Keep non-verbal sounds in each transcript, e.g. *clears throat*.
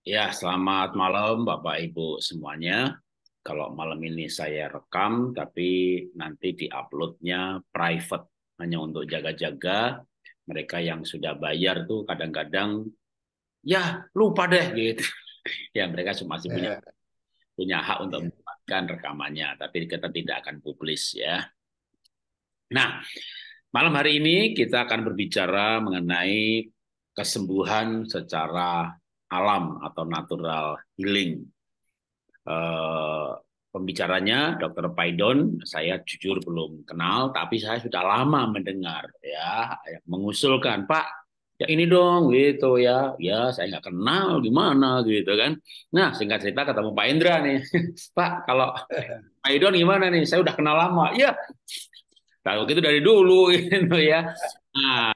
Ya, selamat malam Bapak Ibu semuanya. Kalau malam ini saya rekam, tapi nanti diuploadnya private hanya untuk jaga-jaga. Mereka yang sudah bayar tuh kadang-kadang ya lupa deh gitu. *laughs* ya mereka masih punya eh. punya hak untuk iya. mendapatkan rekamannya, tapi kita tidak akan publis ya. Nah, malam hari ini kita akan berbicara mengenai kesembuhan secara alam atau natural healing. Uh, pembicaranya Dr. Paidon, saya jujur belum kenal, tapi saya sudah lama mendengar ya mengusulkan Pak ya ini dong gitu ya, ya saya nggak kenal gimana gitu kan. Nah singkat cerita ketemu Pak Indra nih, *laughs* Pak kalau *laughs* Paidon gimana nih, saya udah kenal lama, ya nah, kalau gitu dari dulu *laughs* gitu ya. Nah,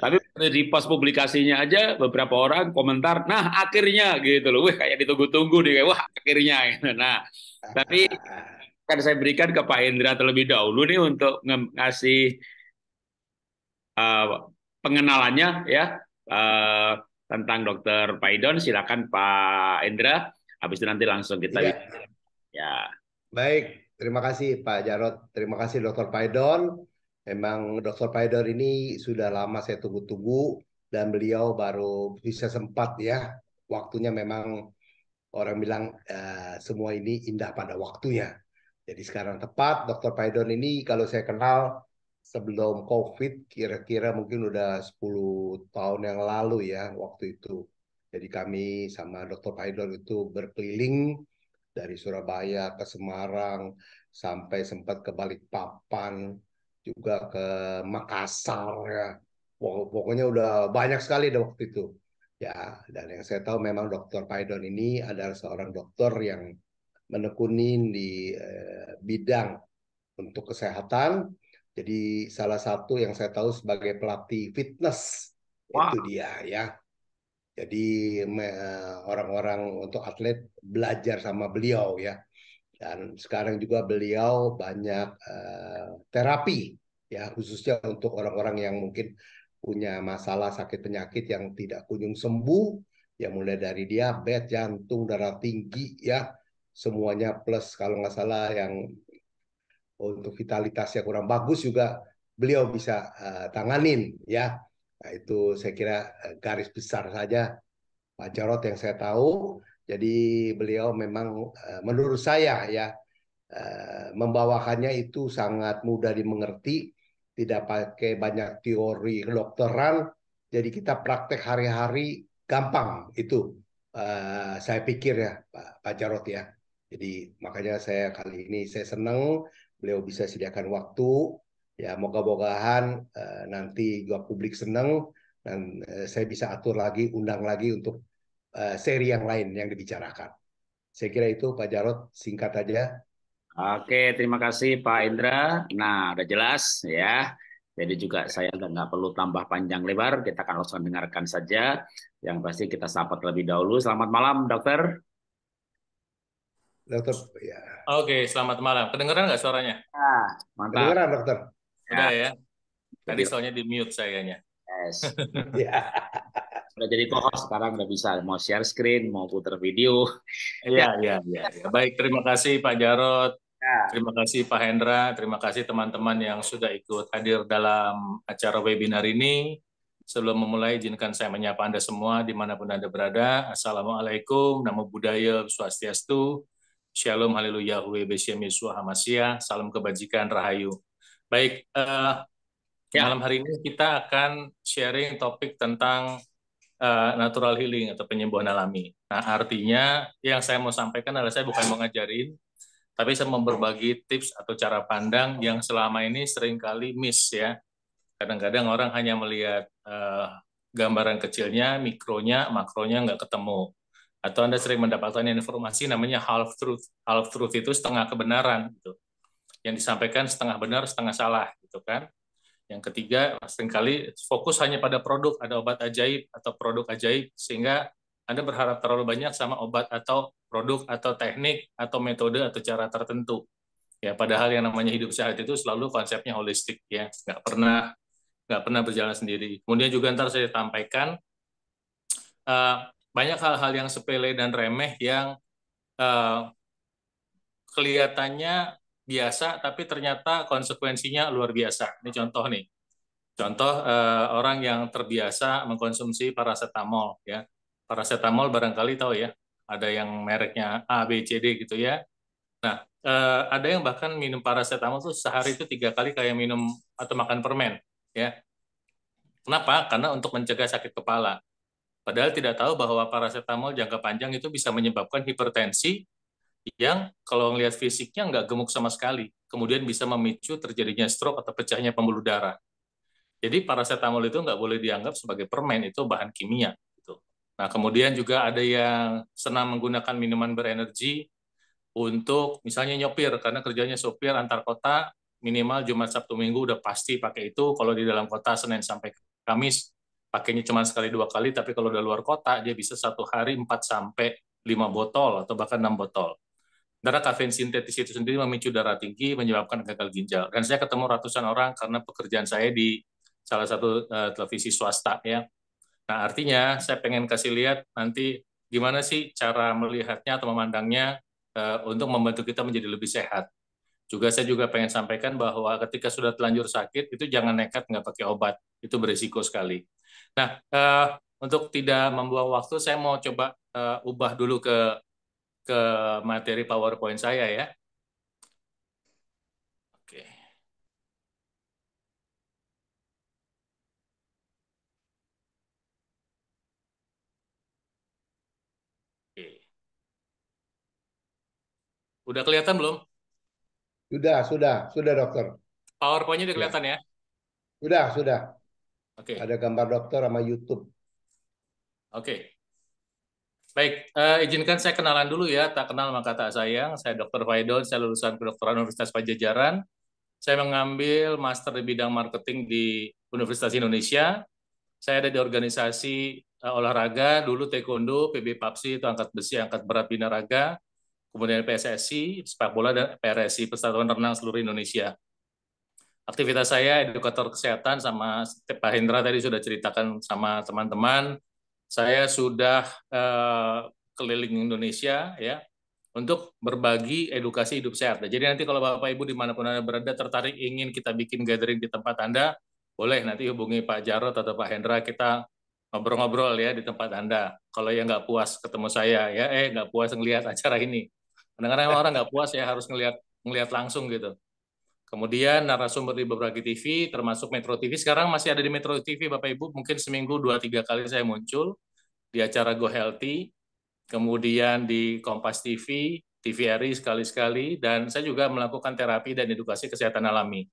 Ya. Tapi di pas publikasinya aja beberapa orang komentar, nah akhirnya gitu loh, wah kayak ditunggu-tunggu nih, wah akhirnya. Gitu. Nah, tapi kan saya berikan ke Pak Indra terlebih dahulu nih untuk ngasih uh, pengenalannya ya uh, tentang Dokter Paidon. Silakan Pak Indra. habis itu nanti langsung kita. Ya. ya. Baik, terima kasih Pak Jarot, terima kasih Dokter Paidon. Memang Dr. Spider ini sudah lama saya tunggu-tunggu dan beliau baru bisa sempat ya. Waktunya memang orang bilang uh, semua ini indah pada waktunya. Jadi sekarang tepat Dr. Paidon ini kalau saya kenal sebelum COVID kira-kira mungkin udah 10 tahun yang lalu ya waktu itu. Jadi kami sama Dr. Paidon itu berkeliling dari Surabaya ke Semarang sampai sempat ke Balikpapan juga ke Makassar ya. Pokoknya udah banyak sekali waktu itu. Ya, dan yang saya tahu memang Dr. Paidon ini adalah seorang dokter yang menekuni di eh, bidang untuk kesehatan. Jadi salah satu yang saya tahu sebagai pelatih fitness wow. itu dia ya. Jadi eh, orang-orang untuk atlet belajar sama beliau ya dan sekarang juga beliau banyak uh, terapi ya khususnya untuk orang-orang yang mungkin punya masalah sakit penyakit yang tidak kunjung sembuh ya mulai dari diabetes jantung darah tinggi ya semuanya plus kalau nggak salah yang untuk yang kurang bagus juga beliau bisa uh, tanganin ya nah, itu saya kira eh, garis besar saja Pak Jarot yang saya tahu jadi beliau memang eh, menurut saya ya eh, membawakannya itu sangat mudah dimengerti, tidak pakai banyak teori kedokteran. Jadi kita praktek hari-hari gampang itu eh, saya pikir ya Pak, Jarod Jarot ya. Jadi makanya saya kali ini saya senang beliau bisa sediakan waktu ya moga-mogahan nanti juga publik senang dan saya bisa atur lagi undang lagi untuk Eh, seri yang lain yang dibicarakan. Saya kira itu Pak Jarot singkat aja. Oke, terima kasih Pak Indra. Nah, udah jelas ya. Jadi juga saya nggak perlu tambah panjang lebar, kita akan langsung dengarkan saja. Yang pasti kita sapa terlebih dahulu. Selamat malam, dokter. Dokter, ya. Oke, selamat malam. Kedengeran nggak suaranya? Ah, mantap. Kedengeran, dokter. Ya. ya. ya. Tadi soalnya di mute sayanya. Yes. *laughs* Ya udah jadi co sekarang udah bisa mau share screen mau putar video iya ya. iya iya ya. baik terima kasih Pak Jarod. ya. terima kasih Pak Hendra terima kasih teman-teman yang sudah ikut hadir dalam acara webinar ini sebelum memulai izinkan saya menyapa anda semua dimanapun anda berada assalamualaikum namo buddhaya swastiastu shalom haleluya huwe besyam yesua hamasya salam kebajikan rahayu baik uh, ya. malam hari ini kita akan sharing topik tentang uh, natural healing atau penyembuhan alami. Nah, artinya yang saya mau sampaikan adalah saya bukan mau ngajarin, tapi saya mau berbagi tips atau cara pandang yang selama ini seringkali miss ya. Kadang-kadang orang hanya melihat uh, gambaran kecilnya, mikronya, makronya nggak ketemu. Atau Anda sering mendapatkan informasi namanya half truth. Half truth itu setengah kebenaran gitu. Yang disampaikan setengah benar, setengah salah gitu kan. Yang ketiga, seringkali fokus hanya pada produk, ada obat ajaib atau produk ajaib, sehingga Anda berharap terlalu banyak sama obat atau produk atau teknik atau metode atau cara tertentu. Ya, padahal yang namanya hidup sehat itu selalu konsepnya holistik ya, nggak pernah nggak pernah berjalan sendiri. Kemudian juga ntar saya sampaikan uh, banyak hal-hal yang sepele dan remeh yang uh, kelihatannya biasa tapi ternyata konsekuensinya luar biasa. Ini contoh nih. Contoh eh, orang yang terbiasa mengkonsumsi paracetamol ya. Paracetamol barangkali tahu ya, ada yang mereknya A, B, C, D gitu ya. Nah, eh, ada yang bahkan minum paracetamol tuh sehari itu tiga kali kayak minum atau makan permen ya. Kenapa? Karena untuk mencegah sakit kepala. Padahal tidak tahu bahwa paracetamol jangka panjang itu bisa menyebabkan hipertensi yang kalau melihat fisiknya nggak gemuk sama sekali, kemudian bisa memicu terjadinya stroke atau pecahnya pembuluh darah. Jadi paracetamol itu nggak boleh dianggap sebagai permen, itu bahan kimia. Gitu. Nah kemudian juga ada yang senang menggunakan minuman berenergi untuk misalnya nyopir, karena kerjanya sopir antar kota, minimal Jumat, Sabtu, Minggu udah pasti pakai itu. Kalau di dalam kota Senin sampai Kamis, pakainya cuma sekali dua kali, tapi kalau udah luar kota, dia bisa satu hari empat sampai lima botol atau bahkan enam botol. Darah kafein sintetis itu sendiri memicu darah tinggi, menyebabkan gagal ginjal. Dan saya ketemu ratusan orang karena pekerjaan saya di salah satu uh, televisi swasta ya. Nah artinya saya pengen kasih lihat nanti gimana sih cara melihatnya atau memandangnya uh, untuk membantu kita menjadi lebih sehat. Juga saya juga pengen sampaikan bahwa ketika sudah telanjur sakit itu jangan nekat nggak pakai obat, itu berisiko sekali. Nah uh, untuk tidak membuang waktu saya mau coba uh, ubah dulu ke ke materi PowerPoint saya ya. Oke. Oke. Udah kelihatan belum? Sudah, sudah, sudah dokter. PowerPoint-nya udah kelihatan ya? Sudah, sudah. Oke. Ada gambar dokter sama YouTube. Oke. Baik, uh, izinkan saya kenalan dulu ya. Tak kenal maka tak sayang. Saya Dr. Faidon, saya lulusan kedokteran Universitas Pajajaran. Saya mengambil master di bidang marketing di Universitas Indonesia. Saya ada di organisasi uh, olahraga, dulu taekwondo, PB PAPSI, itu angkat besi, angkat berat binaraga, kemudian PSSI, sepak bola, dan PRSI, Persatuan Renang Seluruh Indonesia. Aktivitas saya edukator kesehatan sama Pak Hendra tadi sudah ceritakan sama teman-teman, saya sudah uh, keliling Indonesia ya untuk berbagi edukasi hidup sehat. Jadi nanti kalau Bapak Ibu dimanapun Anda berada tertarik ingin kita bikin gathering di tempat Anda, boleh nanti hubungi Pak Jarot atau Pak Hendra, kita ngobrol-ngobrol ya di tempat Anda. Kalau yang nggak puas ketemu saya, ya eh nggak puas ngelihat acara ini. Kadang-kadang orang nggak puas ya harus ngelihat ngelihat langsung gitu. Kemudian narasumber di beberapa TV, termasuk Metro TV. Sekarang masih ada di Metro TV, Bapak Ibu. Mungkin seminggu dua tiga kali saya muncul di acara Go Healthy, kemudian di Kompas TV, TVRI sekali-sekali, dan saya juga melakukan terapi dan edukasi kesehatan alami.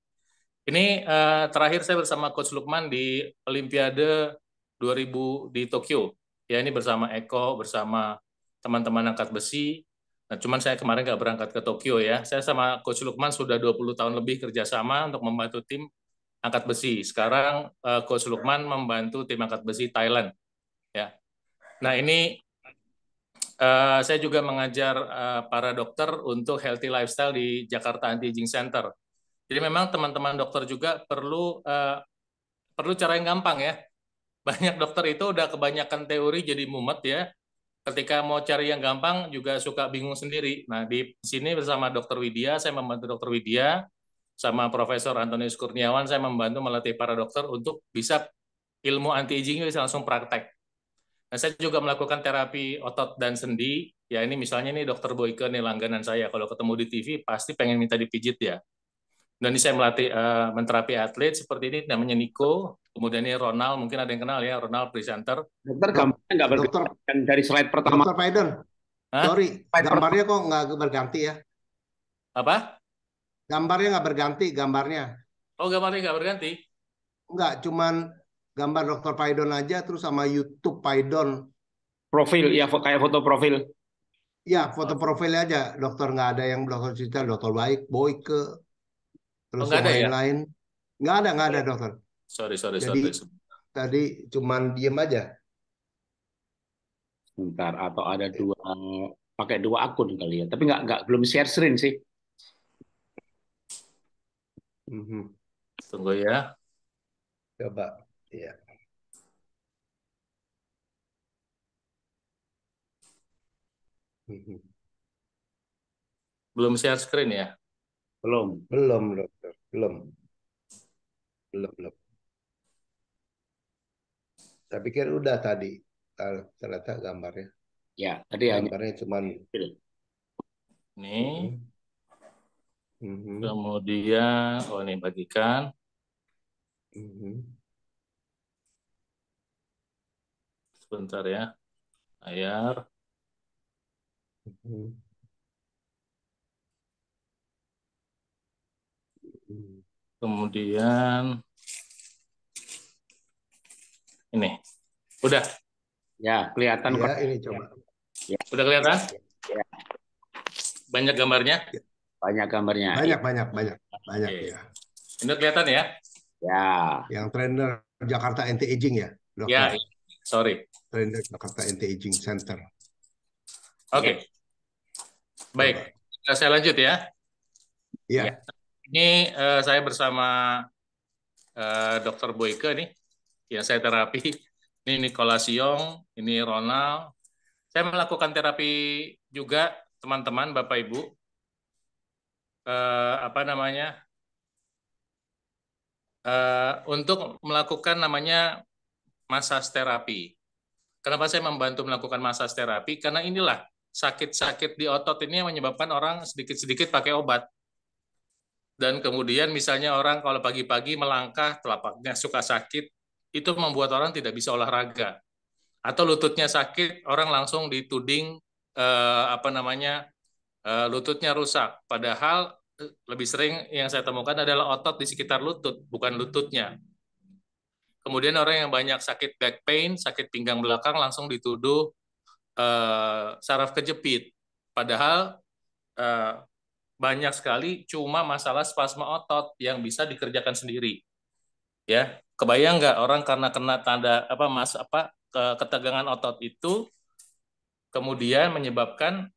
Ini uh, terakhir saya bersama Coach Lukman di Olimpiade 2000 di Tokyo. Ya ini bersama Eko, bersama teman-teman angkat besi, Nah, cuman saya kemarin nggak berangkat ke Tokyo ya. Saya sama Coach Lukman sudah 20 tahun lebih kerjasama untuk membantu tim angkat besi. Sekarang uh, Coach Lukman membantu tim angkat besi Thailand. Ya. Nah ini uh, saya juga mengajar uh, para dokter untuk healthy lifestyle di Jakarta Anti Aging Center. Jadi memang teman-teman dokter juga perlu uh, perlu cara yang gampang ya. Banyak dokter itu udah kebanyakan teori jadi mumet ya, ketika mau cari yang gampang juga suka bingung sendiri. Nah, di sini bersama Dr. Widya, saya membantu Dr. Widya sama Profesor Antonius Kurniawan, saya membantu melatih para dokter untuk bisa ilmu anti aging bisa langsung praktek. Nah, saya juga melakukan terapi otot dan sendi. Ya, ini misalnya nih Dokter Boyke nih langganan saya. Kalau ketemu di TV pasti pengen minta dipijit ya. Dan ini saya melatih uh, menterapi atlet seperti ini namanya Niko. Kemudian ini Ronald, mungkin ada yang kenal ya, Ronald presenter. Dokter gambarnya nggak berganti kan dari slide pertama. Dokter Spider, sorry, sorry, gambarnya kok nggak berganti ya? Apa? Gambarnya nggak berganti, gambarnya. Oh, gambarnya nggak berganti? Nggak, cuman gambar Dokter Faidon aja, terus sama YouTube Faidon. Profil, ya kayak foto profil. Ya, foto profil aja. Dokter nggak ada yang dokter cerita, dokter baik, boy ke, terus oh, yang ya? lain-lain. Nggak ada, nggak ada dokter. Sorry, sorry, Jadi, sorry. Tadi cuman diem aja. Sebentar, atau ada dua pakai dua akun kali ya. Tapi nggak nggak belum share screen sih. Mhm. Tunggu ya. Coba, ya. Belum share screen ya? Belum. Belum, dokter. Belum. Belum, belum. Saya pikir udah tadi ternyata gambarnya. Ya, tadi ya. gambarnya hanya... cuman ini. Mm -hmm. Kemudian oh ini bagikan. Mm -hmm. Sebentar ya. Layar. Mm -hmm. Kemudian ini. Udah. Ya, kelihatan ya, ini coba. Ya. ya. Udah kelihatan? Ya. ya. Banyak gambarnya? Banyak gambarnya. Banyak, banyak, banyak. Banyak ya. Ini kelihatan ya? Ya. Yang trainer Jakarta Anti Aging ya? Dokter. Ya, ya, sorry. Trainer Jakarta Anti Aging Center. Oke. Okay. Baik, saya lanjut ya. Iya. Ya. Ini uh, saya bersama uh, eh, Dr. Boyke nih ya saya terapi. Ini Nicola Siong, ini Ronald. Saya melakukan terapi juga teman-teman, Bapak Ibu. Eh, apa namanya? Eh, untuk melakukan namanya massage terapi. Kenapa saya membantu melakukan massage terapi? Karena inilah sakit-sakit di otot ini yang menyebabkan orang sedikit-sedikit pakai obat dan kemudian misalnya orang kalau pagi-pagi melangkah telapaknya suka sakit itu membuat orang tidak bisa olahraga. Atau lututnya sakit, orang langsung dituding eh, apa namanya eh, lututnya rusak. Padahal eh, lebih sering yang saya temukan adalah otot di sekitar lutut, bukan lututnya. Kemudian orang yang banyak sakit back pain, sakit pinggang belakang langsung dituduh eh, saraf kejepit. Padahal eh, banyak sekali cuma masalah spasma otot yang bisa dikerjakan sendiri. Ya, kebayang nggak orang karena kena tanda apa mas apa ketegangan otot itu kemudian menyebabkan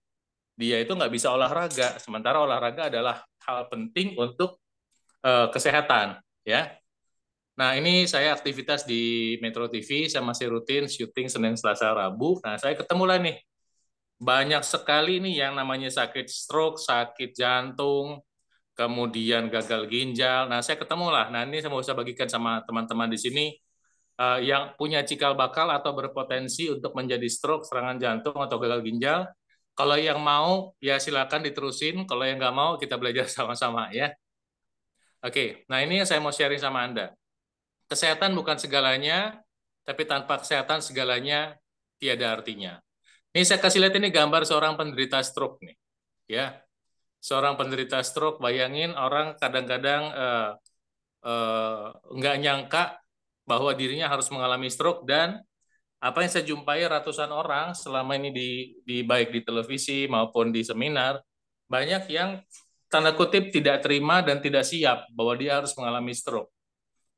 dia itu nggak bisa olahraga sementara olahraga adalah hal penting untuk e, kesehatan ya nah ini saya aktivitas di Metro TV saya masih rutin syuting Senin Selasa Rabu nah saya ketemu lah nih banyak sekali nih yang namanya sakit stroke sakit jantung kemudian gagal ginjal. Nah, saya ketemu lah. Nah, ini saya mau saya bagikan sama teman-teman di sini uh, yang punya cikal bakal atau berpotensi untuk menjadi stroke, serangan jantung atau gagal ginjal. Kalau yang mau ya silakan diterusin. Kalau yang nggak mau kita belajar *laughs* sama-sama ya. Oke, nah ini yang saya mau sharing sama Anda. Kesehatan bukan segalanya, tapi tanpa kesehatan segalanya tiada artinya. Ini saya kasih lihat ini gambar seorang penderita stroke nih. Ya, seorang penderita stroke bayangin orang kadang-kadang -kadang, uh, eh, eh, nggak nyangka bahwa dirinya harus mengalami stroke dan apa yang saya jumpai ratusan orang selama ini di, di baik di televisi maupun di seminar banyak yang tanda kutip tidak terima dan tidak siap bahwa dia harus mengalami stroke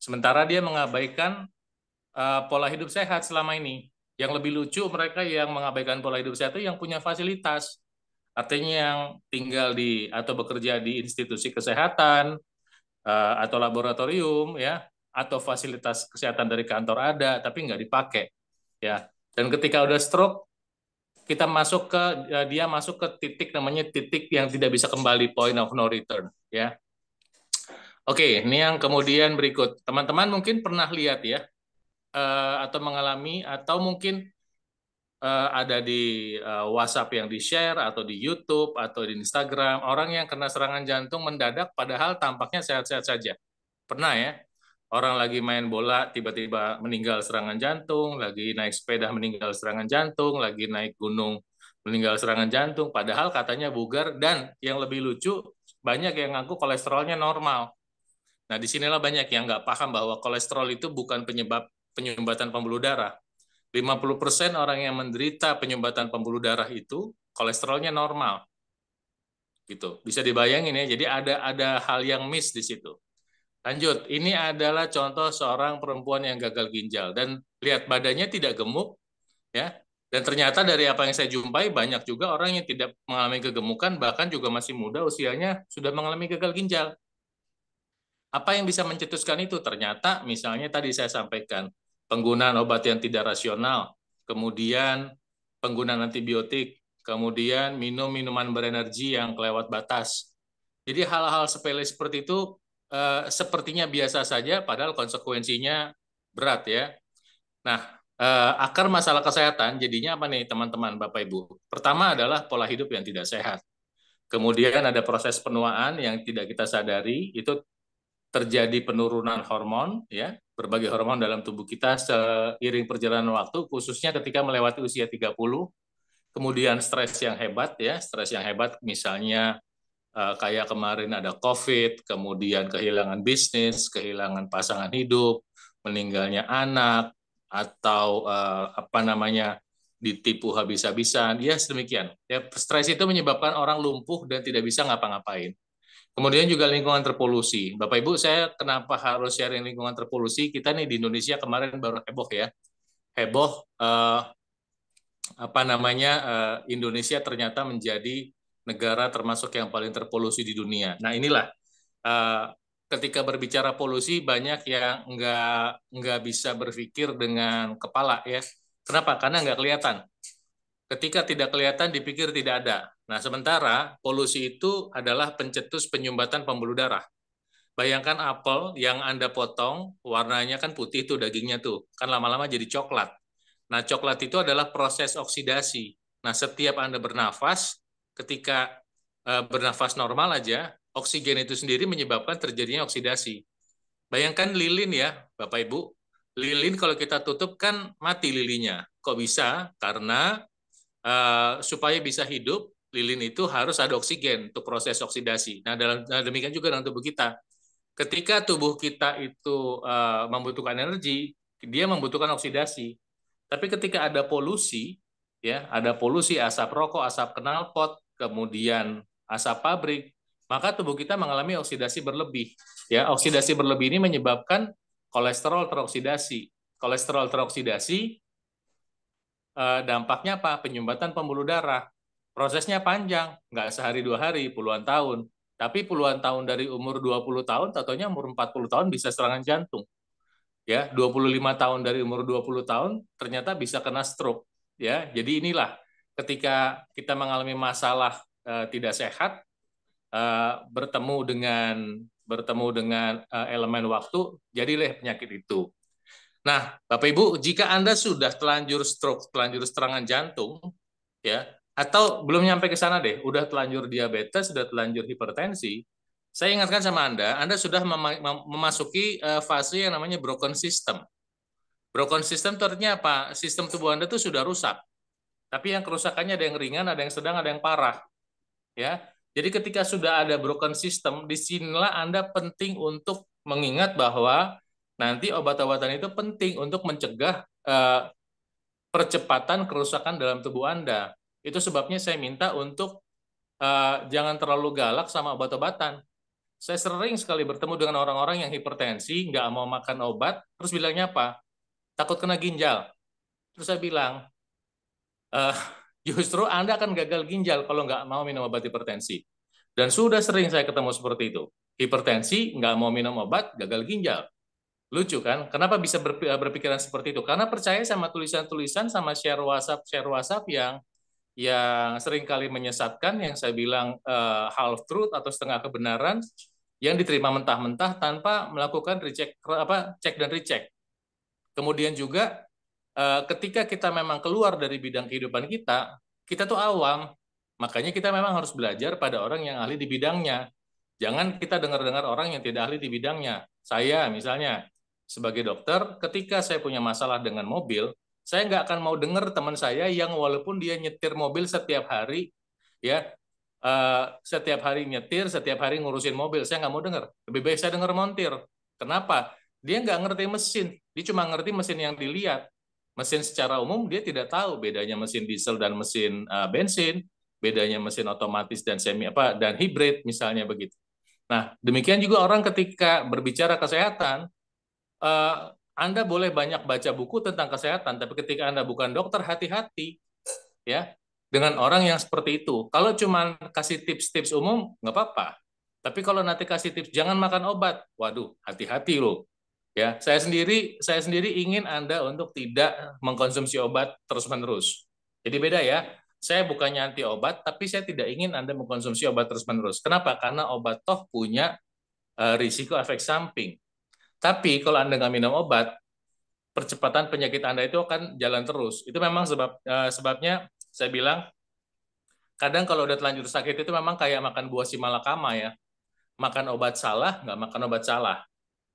sementara dia mengabaikan uh, pola hidup sehat selama ini yang lebih lucu mereka yang mengabaikan pola hidup sehat itu yang punya fasilitas Artinya yang tinggal di atau bekerja di institusi kesehatan eh, atau laboratorium ya atau fasilitas kesehatan dari kantor ada tapi nggak dipakai ya. Dan ketika udah stroke kita masuk ke eh, dia masuk ke titik namanya titik yang tidak bisa kembali point of no return ya. Oke, ini yang kemudian berikut. Teman-teman mungkin pernah lihat ya eh, atau mengalami atau mungkin uh, ada di uh, WhatsApp yang di-share atau di YouTube atau di Instagram orang yang kena serangan jantung mendadak padahal tampaknya sehat-sehat saja. Pernah ya? Orang lagi main bola tiba-tiba meninggal serangan jantung, lagi naik sepeda meninggal serangan jantung, lagi naik gunung meninggal serangan jantung padahal katanya bugar dan yang lebih lucu banyak yang ngaku kolesterolnya normal. Nah, disinilah banyak yang nggak paham bahwa kolesterol itu bukan penyebab penyumbatan pembuluh darah 50% orang yang menderita penyumbatan pembuluh darah itu kolesterolnya normal. Gitu. Bisa dibayangin ya. Jadi ada ada hal yang miss di situ. Lanjut, ini adalah contoh seorang perempuan yang gagal ginjal dan lihat badannya tidak gemuk ya. Dan ternyata dari apa yang saya jumpai banyak juga orang yang tidak mengalami kegemukan bahkan juga masih muda usianya sudah mengalami gagal ginjal. Apa yang bisa mencetuskan itu? Ternyata misalnya tadi saya sampaikan penggunaan obat yang tidak rasional, kemudian penggunaan antibiotik, kemudian minum minuman berenergi yang kelewat batas. Jadi hal-hal sepele seperti itu eh, sepertinya biasa saja, padahal konsekuensinya berat ya. Nah, eh, akar masalah kesehatan jadinya apa nih teman-teman, Bapak Ibu? Pertama adalah pola hidup yang tidak sehat. Kemudian ada proses penuaan yang tidak kita sadari, itu terjadi penurunan hormon ya berbagai hormon dalam tubuh kita seiring perjalanan waktu, khususnya ketika melewati usia 30, kemudian stres yang hebat ya, stres yang hebat misalnya eh, kayak kemarin ada COVID, kemudian kehilangan bisnis, kehilangan pasangan hidup, meninggalnya anak, atau eh, apa namanya ditipu habis-habisan. Ya, sedemikian. Ya, stres itu menyebabkan orang lumpuh dan tidak bisa ngapa-ngapain. Kemudian juga lingkungan terpolusi. Bapak Ibu, saya kenapa harus sharing lingkungan terpolusi? Kita nih di Indonesia kemarin baru heboh ya. Heboh eh, apa namanya? Eh, Indonesia ternyata menjadi negara termasuk yang paling terpolusi di dunia. Nah, inilah eh, ketika berbicara polusi banyak yang nggak nggak bisa berpikir dengan kepala ya. Kenapa? Karena nggak kelihatan. Ketika tidak kelihatan dipikir tidak ada. Nah, sementara polusi itu adalah pencetus penyumbatan pembuluh darah. Bayangkan apel yang Anda potong, warnanya kan putih tuh dagingnya tuh, kan lama-lama jadi coklat. Nah, coklat itu adalah proses oksidasi. Nah, setiap Anda bernafas, ketika e, bernafas normal aja, oksigen itu sendiri menyebabkan terjadinya oksidasi. Bayangkan lilin ya, Bapak Ibu. Lilin kalau kita tutup kan mati lilinnya Kok bisa? Karena e, supaya bisa hidup, lilin itu harus ada oksigen untuk proses oksidasi. Nah, dalam nah demikian juga dalam tubuh kita. Ketika tubuh kita itu uh, membutuhkan energi, dia membutuhkan oksidasi. Tapi ketika ada polusi, ya, ada polusi asap rokok, asap knalpot, kemudian asap pabrik, maka tubuh kita mengalami oksidasi berlebih. Ya, oksidasi berlebih ini menyebabkan kolesterol teroksidasi. Kolesterol teroksidasi eh, dampaknya apa? Penyumbatan pembuluh darah. Prosesnya panjang, nggak sehari dua hari, puluhan tahun. Tapi puluhan tahun dari umur 20 tahun, tatonya umur 40 tahun bisa serangan jantung. Ya, 25 tahun dari umur 20 tahun ternyata bisa kena stroke. Ya, jadi inilah ketika kita mengalami masalah e, tidak sehat, e, bertemu dengan bertemu dengan e, elemen waktu, jadilah penyakit itu. Nah, Bapak Ibu, jika Anda sudah telanjur stroke, telanjur serangan jantung, ya, atau belum nyampe ke sana deh, udah telanjur diabetes, sudah telanjur hipertensi, saya ingatkan sama Anda, Anda sudah mem memasuki eh, fase yang namanya broken system. Broken system itu artinya apa? Sistem tubuh Anda itu sudah rusak. Tapi yang kerusakannya ada yang ringan, ada yang sedang, ada yang parah. Ya. Jadi ketika sudah ada broken system, disinilah Anda penting untuk mengingat bahwa nanti obat-obatan itu penting untuk mencegah eh, percepatan kerusakan dalam tubuh Anda. Itu sebabnya saya minta untuk uh, jangan terlalu galak sama obat-obatan. Saya sering sekali bertemu dengan orang-orang yang hipertensi, nggak mau makan obat, terus bilangnya apa? Takut kena ginjal. Terus saya bilang, uh, *laughs* justru Anda akan gagal ginjal kalau nggak mau minum obat hipertensi. Dan sudah sering saya ketemu seperti itu. Hipertensi, nggak mau minum obat, gagal ginjal. Lucu kan? Kenapa bisa eh, berpikiran seperti itu? Karena percaya sama tulisan-tulisan, sama share WhatsApp, share WhatsApp yang yang seringkali menyesatkan, yang saya bilang uh, half truth atau setengah kebenaran, yang diterima mentah-mentah tanpa melakukan recheck apa cek dan recheck. Kemudian juga uh, ketika kita memang keluar dari bidang kehidupan kita, kita tuh awam, makanya kita memang harus belajar pada orang yang ahli di bidangnya. Jangan kita dengar-dengar orang yang tidak ahli di bidangnya. Saya misalnya sebagai dokter, ketika saya punya masalah dengan mobil, saya nggak akan mau dengar teman saya yang walaupun dia nyetir mobil setiap hari, ya uh, setiap hari nyetir, setiap hari ngurusin mobil, saya nggak mau dengar. Lebih baik saya dengar montir. Kenapa? Dia nggak ngerti mesin, dia cuma ngerti mesin yang dilihat. Mesin secara umum dia tidak tahu bedanya mesin diesel dan mesin uh, bensin, bedanya mesin otomatis dan semi apa dan hybrid misalnya begitu. Nah demikian juga orang ketika berbicara kesehatan, uh, anda boleh banyak baca buku tentang kesehatan, tapi ketika Anda bukan dokter, hati-hati ya dengan orang yang seperti itu. Kalau cuma kasih tips-tips umum, nggak apa-apa. Tapi kalau nanti kasih tips jangan makan obat, waduh, hati-hati loh. Ya, saya sendiri saya sendiri ingin Anda untuk tidak mengkonsumsi obat terus-menerus. Jadi beda ya. Saya bukannya anti obat, tapi saya tidak ingin Anda mengkonsumsi obat terus-menerus. Kenapa? Karena obat toh punya uh, risiko efek samping tapi kalau Anda nggak minum obat, percepatan penyakit Anda itu akan jalan terus. Itu memang sebab eh, sebabnya saya bilang kadang kalau udah terlanjur sakit itu memang kayak makan buah si malakama ya. Makan obat salah, nggak makan obat salah.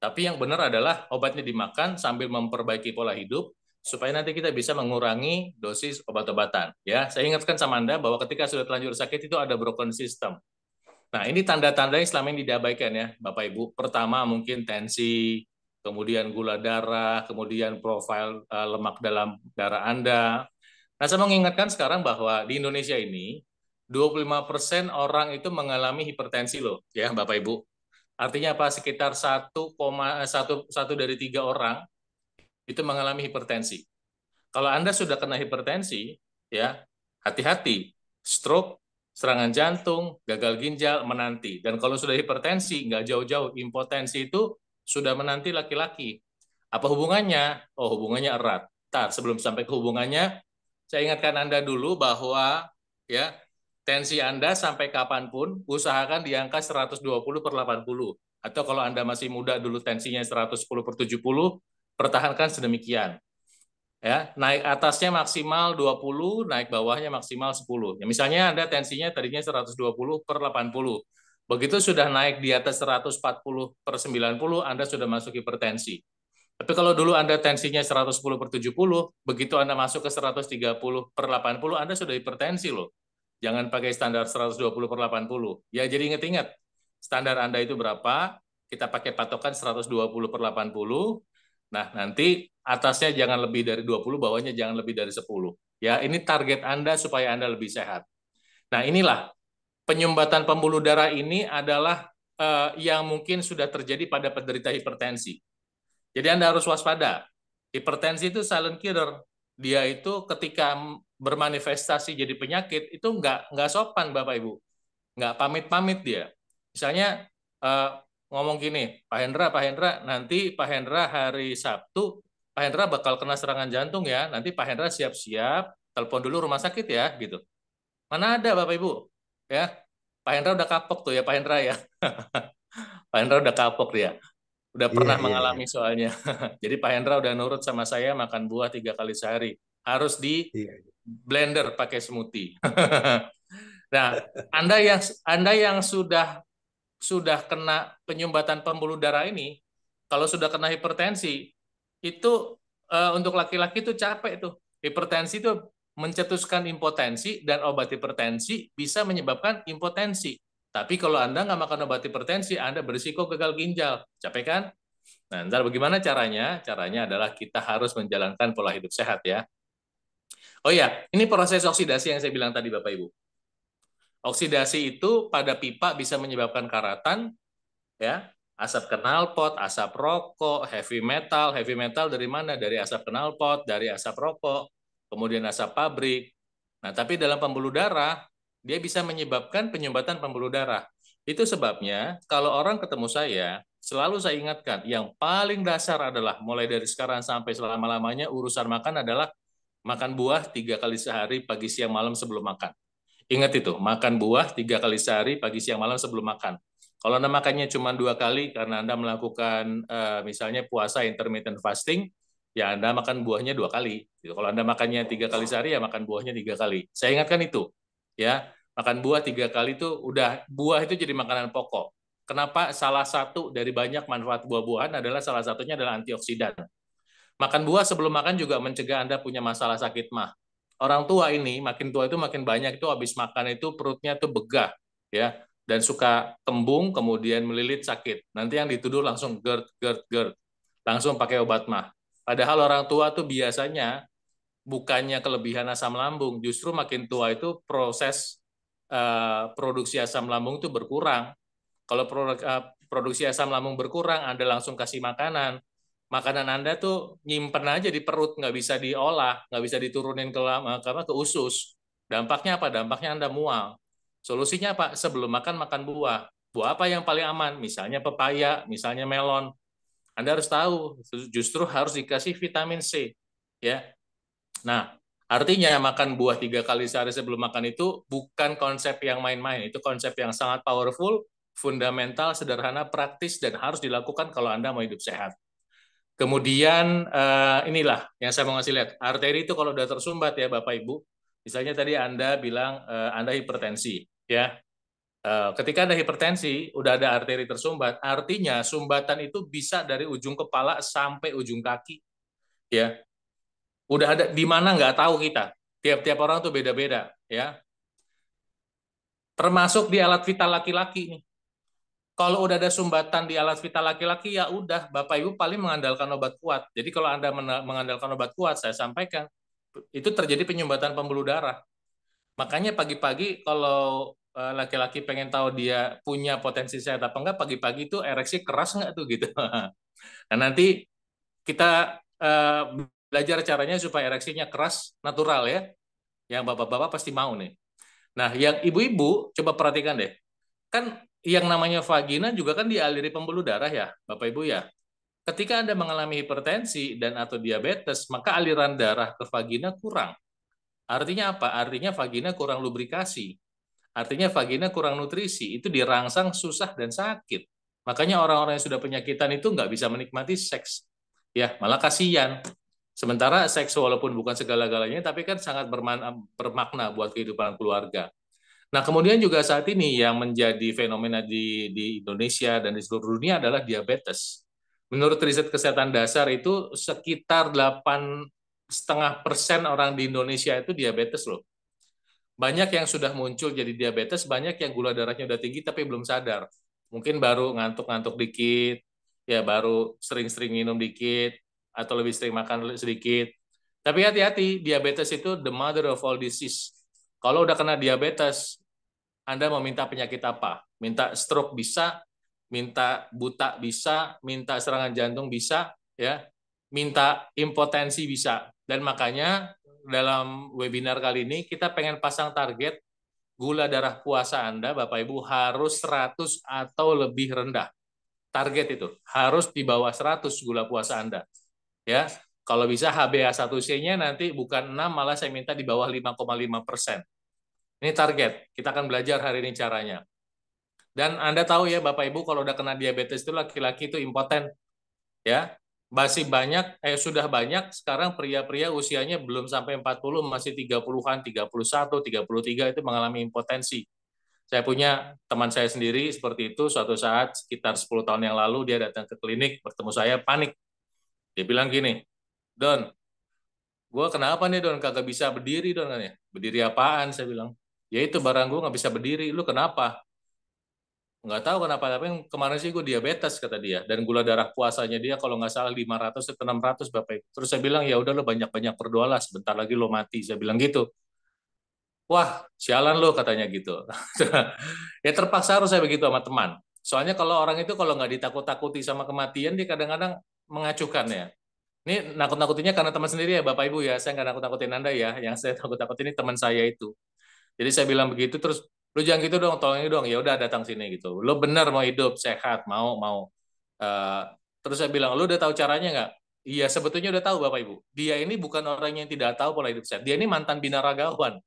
Tapi yang benar adalah obatnya dimakan sambil memperbaiki pola hidup supaya nanti kita bisa mengurangi dosis obat-obatan. Ya, saya ingatkan sama Anda bahwa ketika sudah terlanjur sakit itu ada broken system. Nah, ini tanda-tanda yang selama ini diabaikan ya, Bapak Ibu. Pertama mungkin tensi, kemudian gula darah, kemudian profil eh, lemak dalam darah Anda. Nah, saya mengingatkan sekarang bahwa di Indonesia ini 25% orang itu mengalami hipertensi loh, ya Bapak Ibu. Artinya apa? Sekitar 1,1 eh, dari tiga orang itu mengalami hipertensi. Kalau Anda sudah kena hipertensi, ya hati-hati, stroke serangan jantung, gagal ginjal, menanti. Dan kalau sudah hipertensi, nggak jauh-jauh, impotensi itu sudah menanti laki-laki. Apa hubungannya? Oh, hubungannya erat. Tar, sebelum sampai ke hubungannya, saya ingatkan Anda dulu bahwa ya tensi Anda sampai kapanpun usahakan di angka 120 per 80. Atau kalau Anda masih muda dulu tensinya 110 per 70, pertahankan sedemikian ya naik atasnya maksimal 20 naik bawahnya maksimal 10 ya, misalnya anda tensinya tadinya 120 per 80 begitu sudah naik di atas 140 per 90 anda sudah masuk hipertensi tapi kalau dulu anda tensinya 110 per 70 begitu anda masuk ke 130 per 80 anda sudah hipertensi loh jangan pakai standar 120 per 80 ya jadi ingat-ingat standar anda itu berapa kita pakai patokan 120 per 80 Nah, nanti atasnya jangan lebih dari 20, bawahnya jangan lebih dari 10. Ya, ini target Anda supaya Anda lebih sehat. Nah, inilah penyumbatan pembuluh darah ini adalah eh, yang mungkin sudah terjadi pada penderita hipertensi. Jadi Anda harus waspada. Hipertensi itu silent killer. Dia itu ketika bermanifestasi jadi penyakit itu nggak nggak sopan Bapak Ibu, nggak pamit-pamit dia. Misalnya eh, ngomong gini, Pak Hendra, Pak Hendra, nanti Pak Hendra hari Sabtu, Pak Hendra bakal kena serangan jantung ya, nanti Pak Hendra siap-siap, telepon dulu rumah sakit ya, gitu. Mana ada Bapak Ibu? Ya, Pak Hendra udah kapok tuh ya Pak Hendra ya. *laughs* Pak Hendra udah kapok dia. Udah iya, pernah yeah, mengalami yeah. soalnya. *laughs* Jadi Pak Hendra udah nurut sama saya makan buah tiga kali sehari. Harus di iya, iya. blender pakai smoothie. *laughs* nah, Anda yang Anda yang sudah sudah kena penyumbatan pembuluh darah ini, kalau sudah kena hipertensi, itu uh, untuk laki-laki itu capek tuh. Hipertensi itu mencetuskan impotensi dan obat hipertensi bisa menyebabkan impotensi. Tapi kalau Anda nggak makan obat hipertensi, Anda berisiko gagal ginjal. Capek kan? Nah, ntar bagaimana caranya? Caranya adalah kita harus menjalankan pola hidup sehat ya. Oh iya, ini proses oksidasi yang saya bilang tadi Bapak Ibu. Oksidasi itu pada pipa bisa menyebabkan karatan, ya, asap knalpot, asap rokok, heavy metal. Heavy metal dari mana? Dari asap knalpot, dari asap rokok, kemudian asap pabrik. Nah, tapi dalam pembuluh darah, dia bisa menyebabkan penyumbatan pembuluh darah. Itu sebabnya kalau orang ketemu saya, selalu saya ingatkan, yang paling dasar adalah mulai dari sekarang sampai selama-lamanya urusan makan adalah makan buah tiga kali sehari, pagi, siang, malam sebelum makan. Ingat itu, makan buah tiga kali sehari, pagi, siang, malam sebelum makan. Kalau Anda makannya cuma dua kali karena Anda melakukan eh, misalnya puasa intermittent fasting, ya Anda makan buahnya dua kali. Gitu. Kalau Anda makannya tiga kali sehari, ya makan buahnya tiga kali. Saya ingatkan itu. ya Makan buah tiga kali itu udah, buah itu jadi makanan pokok. Kenapa salah satu dari banyak manfaat buah-buahan adalah salah satunya adalah antioksidan. Makan buah sebelum makan juga mencegah Anda punya masalah sakit mah orang tua ini makin tua itu makin banyak itu habis makan itu perutnya tuh begah ya dan suka tembung kemudian melilit sakit. Nanti yang dituduh langsung GERD GERD GERD. Langsung pakai obat mah. Padahal orang tua tuh biasanya bukannya kelebihan asam lambung, justru makin tua itu proses uh, produksi asam lambung itu berkurang. Kalau produk, uh, produksi asam lambung berkurang, Anda langsung kasih makanan, makanan Anda tuh nyimpen aja di perut, nggak bisa diolah, nggak bisa diturunin ke ke, ke usus. Dampaknya apa? Dampaknya Anda mual. Solusinya apa? Sebelum makan makan buah. Buah apa yang paling aman? Misalnya pepaya, misalnya melon. Anda harus tahu, justru harus dikasih vitamin C, ya. Nah, artinya makan buah tiga kali sehari sebelum makan itu bukan konsep yang main-main, itu konsep yang sangat powerful, fundamental, sederhana, praktis, dan harus dilakukan kalau Anda mau hidup sehat. Kemudian uh, inilah yang saya mau ngasih lihat. Arteri itu kalau sudah tersumbat ya Bapak Ibu, misalnya tadi Anda bilang uh, Anda hipertensi ya. Uh, ketika Anda hipertensi, udah ada arteri tersumbat, artinya sumbatan itu bisa dari ujung kepala sampai ujung kaki. Ya. Udah ada di mana nggak tahu kita. Tiap-tiap orang tuh beda-beda ya. Termasuk di alat vital laki-laki nih kalau udah ada sumbatan di alat vital laki-laki ya udah Bapak Ibu paling mengandalkan obat kuat. Jadi kalau Anda mengandalkan obat kuat saya sampaikan itu terjadi penyumbatan pembuluh darah. Makanya pagi-pagi kalau eh, laki-laki pengen tahu dia punya potensi sehat apa enggak pagi-pagi itu ereksi keras enggak tuh gitu. *laughs* Nah nanti kita eh, belajar caranya supaya ereksinya keras natural ya. Yang bapak-bapak pasti mau nih. Nah yang ibu-ibu coba perhatikan deh. Kan yang namanya vagina juga kan dialiri pembuluh darah ya, Bapak Ibu ya. Ketika Anda mengalami hipertensi dan atau diabetes, maka aliran darah ke vagina kurang. Artinya apa? Artinya vagina kurang lubrikasi. Artinya vagina kurang nutrisi. Itu dirangsang susah dan sakit. Makanya orang-orang yang sudah penyakitan itu nggak bisa menikmati seks. Ya, malah kasihan. Sementara seks walaupun bukan segala-galanya, tapi kan sangat bermakna buat kehidupan keluarga. Nah, kemudian juga saat ini yang menjadi fenomena di, di Indonesia dan di seluruh dunia adalah diabetes. Menurut riset kesehatan dasar itu sekitar delapan setengah persen orang di Indonesia itu diabetes loh. Banyak yang sudah muncul jadi diabetes, banyak yang gula darahnya udah tinggi tapi belum sadar. Mungkin baru ngantuk-ngantuk dikit, ya baru sering-sering minum dikit, atau lebih sering makan sedikit. Tapi hati-hati, diabetes itu the mother of all disease kalau udah kena diabetes, Anda mau minta penyakit apa? Minta stroke bisa, minta buta bisa, minta serangan jantung bisa, ya, minta impotensi bisa. Dan makanya dalam webinar kali ini kita pengen pasang target gula darah puasa Anda, Bapak Ibu, harus 100 atau lebih rendah. Target itu harus di bawah 100 gula puasa Anda. Ya, kalau bisa HbA1c-nya nanti bukan 6, malah saya minta di bawah 5,5 persen. Ini target. Kita akan belajar hari ini caranya. Dan Anda tahu ya Bapak Ibu kalau udah kena diabetes itu laki-laki itu impoten. Ya, masih banyak, eh sudah banyak sekarang pria-pria usianya belum sampai 40, masih 30-an, 31, 33 itu mengalami impotensi. Saya punya teman saya sendiri seperti itu, suatu saat sekitar 10 tahun yang lalu dia datang ke klinik, bertemu saya, panik. Dia bilang gini, Don, gue kenapa nih Don kagak bisa berdiri Don kan ya? Berdiri apaan? Saya bilang, ya itu barang gue nggak bisa berdiri. Lu kenapa? Nggak tahu kenapa, tapi kemarin sih gue diabetes kata dia. Dan gula darah puasanya dia kalau nggak salah 500 atau 600 Bapak. Terus saya bilang, ya udah lo banyak-banyak berdoalah, sebentar lagi lu mati. Saya bilang gitu. Wah, sialan lo katanya gitu. *laughs* ya terpaksa harus saya begitu sama teman. Soalnya kalau orang itu kalau nggak ditakut-takuti sama kematian, dia kadang-kadang mengacuhkan ya. Ini nakut nakutinya karena teman sendiri ya Bapak Ibu ya. Saya nggak nakut-nakutin Anda ya. Yang saya takut-takutin ini teman saya itu. Jadi saya bilang begitu terus lu jangan gitu dong, tolongin dong. Ya udah datang sini gitu. Lu benar mau hidup sehat, mau mau. Uh, terus saya bilang, lu udah tahu caranya nggak? Iya, sebetulnya udah tahu Bapak Ibu. Dia ini bukan orang yang tidak tahu pola hidup sehat. Dia ini mantan binaragawan.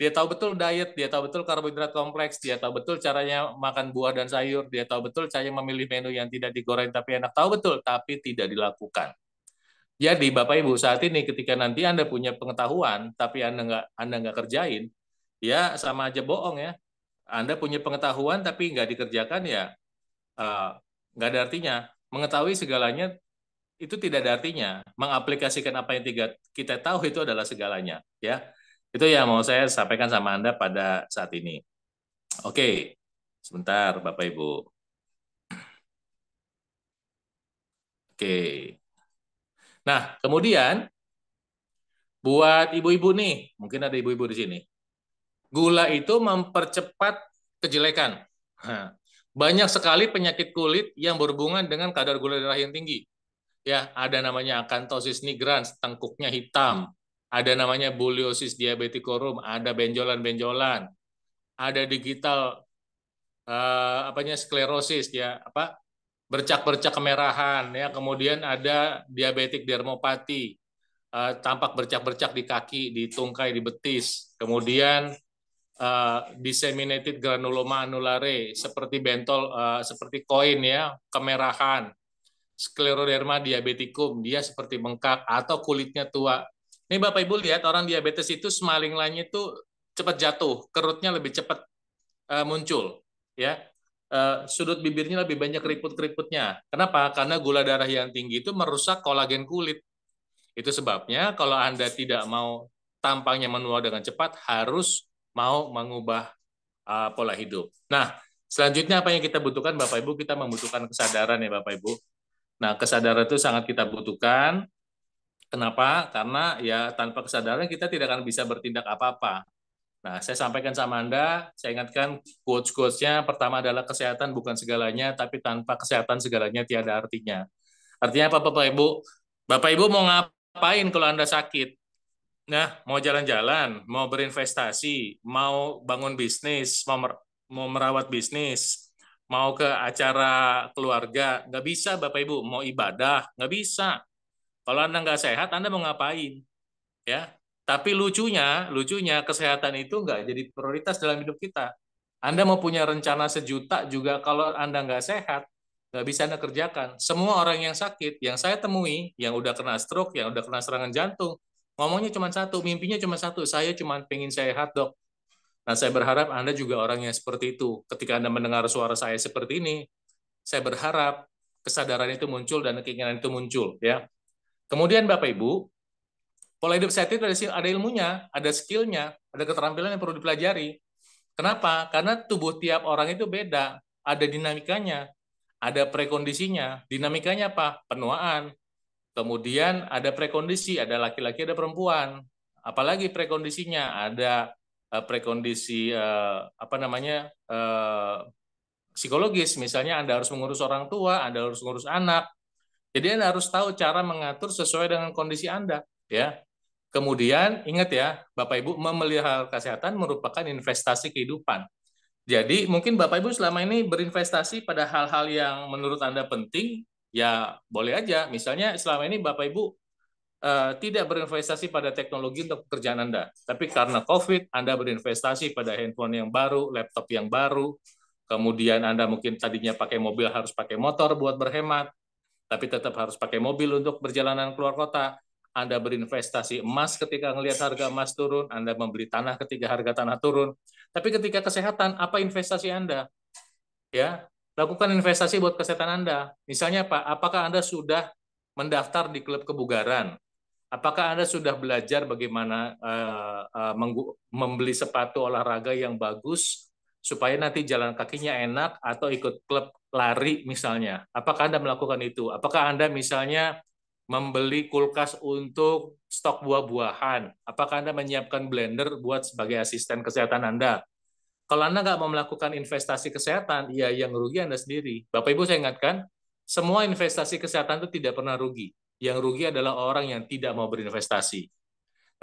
Dia tahu betul diet, dia tahu betul karbohidrat kompleks, dia tahu betul caranya makan buah dan sayur, dia tahu betul caranya memilih menu yang tidak digoreng tapi enak. Tahu betul, tapi tidak dilakukan. Jadi Bapak Ibu saat ini ketika nanti Anda punya pengetahuan tapi Anda nggak Anda nggak kerjain, ya sama aja bohong ya. Anda punya pengetahuan tapi nggak dikerjakan ya uh, nggak ada artinya. Mengetahui segalanya itu tidak ada artinya. Mengaplikasikan apa yang tiga, kita tahu itu adalah segalanya. Ya, itu yang mau saya sampaikan sama Anda pada saat ini. Oke, sebentar Bapak Ibu. Oke. Nah, kemudian buat ibu-ibu nih, mungkin ada ibu-ibu di sini. Gula itu mempercepat kejelekan. banyak sekali penyakit kulit yang berhubungan dengan kadar gula darah yang tinggi. Ya, ada namanya akantosis nigrans, tengkuknya hitam. Ada namanya buliosis diabetikorum, ada benjolan-benjolan. Ada digital uh, apanya sklerosis ya, apa bercak-bercak kemerahan, ya kemudian ada diabetik dermopati, uh, tampak bercak-bercak di kaki, di tungkai, di betis, kemudian uh, disseminated granuloma annulare seperti bentol, uh, seperti koin ya, kemerahan, skleroderma diabetikum, dia seperti bengkak atau kulitnya tua. Ini Bapak Ibu lihat orang diabetes itu smiling line itu cepat jatuh, kerutnya lebih cepat uh, muncul, ya uh, sudut bibirnya lebih banyak keriput-keriputnya. Kenapa? Karena gula darah yang tinggi itu merusak kolagen kulit. Itu sebabnya kalau Anda tidak mau tampangnya menua dengan cepat, harus mau mengubah uh, pola hidup. Nah, selanjutnya apa yang kita butuhkan Bapak Ibu? Kita membutuhkan kesadaran ya Bapak Ibu. Nah, kesadaran itu sangat kita butuhkan. Kenapa? Karena ya tanpa kesadaran kita tidak akan bisa bertindak apa-apa. Nah, saya sampaikan sama Anda, saya ingatkan quotes-quotesnya pertama adalah kesehatan bukan segalanya, tapi tanpa kesehatan segalanya tiada artinya. Artinya apa Bapak Ibu? Bapak Ibu mau ngapain kalau Anda sakit? Nah, mau jalan-jalan, mau berinvestasi, mau bangun bisnis, mau, mer mau merawat bisnis, mau ke acara keluarga, nggak bisa Bapak Ibu, mau ibadah, nggak bisa. Kalau Anda nggak sehat, Anda mau ngapain? Ya, tapi lucunya, lucunya kesehatan itu nggak jadi prioritas dalam hidup kita. Anda mau punya rencana sejuta juga kalau Anda nggak sehat, nggak bisa Anda kerjakan. Semua orang yang sakit, yang saya temui, yang udah kena stroke, yang udah kena serangan jantung, ngomongnya cuma satu, mimpinya cuma satu, saya cuma pengen sehat dok. Nah saya berharap Anda juga orang yang seperti itu. Ketika Anda mendengar suara saya seperti ini, saya berharap kesadaran itu muncul dan keinginan itu muncul. ya. Kemudian Bapak Ibu, Pola hidup sehat itu ada, ada ilmunya, ada skillnya, ada keterampilan yang perlu dipelajari. Kenapa? Karena tubuh tiap orang itu beda, ada dinamikanya, ada prekondisinya. Dinamikanya apa? Penuaan. Kemudian ada prekondisi, ada laki-laki, ada perempuan. Apalagi prekondisinya ada eh, prekondisi eh, apa namanya eh, psikologis, misalnya Anda harus mengurus orang tua, Anda harus mengurus anak. Jadi Anda harus tahu cara mengatur sesuai dengan kondisi Anda, ya. Kemudian ingat ya, Bapak Ibu memelihara kesehatan merupakan investasi kehidupan. Jadi mungkin Bapak Ibu selama ini berinvestasi pada hal-hal yang menurut Anda penting, ya boleh aja. Misalnya selama ini Bapak Ibu eh, tidak berinvestasi pada teknologi untuk pekerjaan Anda. Tapi karena COVID, Anda berinvestasi pada handphone yang baru, laptop yang baru, kemudian Anda mungkin tadinya pakai mobil harus pakai motor buat berhemat, tapi tetap harus pakai mobil untuk perjalanan keluar kota anda berinvestasi emas ketika ngelihat harga emas turun, Anda membeli tanah ketika harga tanah turun. Tapi ketika kesehatan, apa investasi Anda? Ya, lakukan investasi buat kesehatan Anda. Misalnya Pak, Apakah Anda sudah mendaftar di klub kebugaran? Apakah Anda sudah belajar bagaimana uh, uh, membeli sepatu olahraga yang bagus supaya nanti jalan kakinya enak atau ikut klub lari misalnya? Apakah Anda melakukan itu? Apakah Anda misalnya membeli kulkas untuk stok buah-buahan? Apakah Anda menyiapkan blender buat sebagai asisten kesehatan Anda? Kalau Anda nggak mau melakukan investasi kesehatan, ya yang rugi Anda sendiri. Bapak Ibu saya ingatkan, semua investasi kesehatan itu tidak pernah rugi. Yang rugi adalah orang yang tidak mau berinvestasi.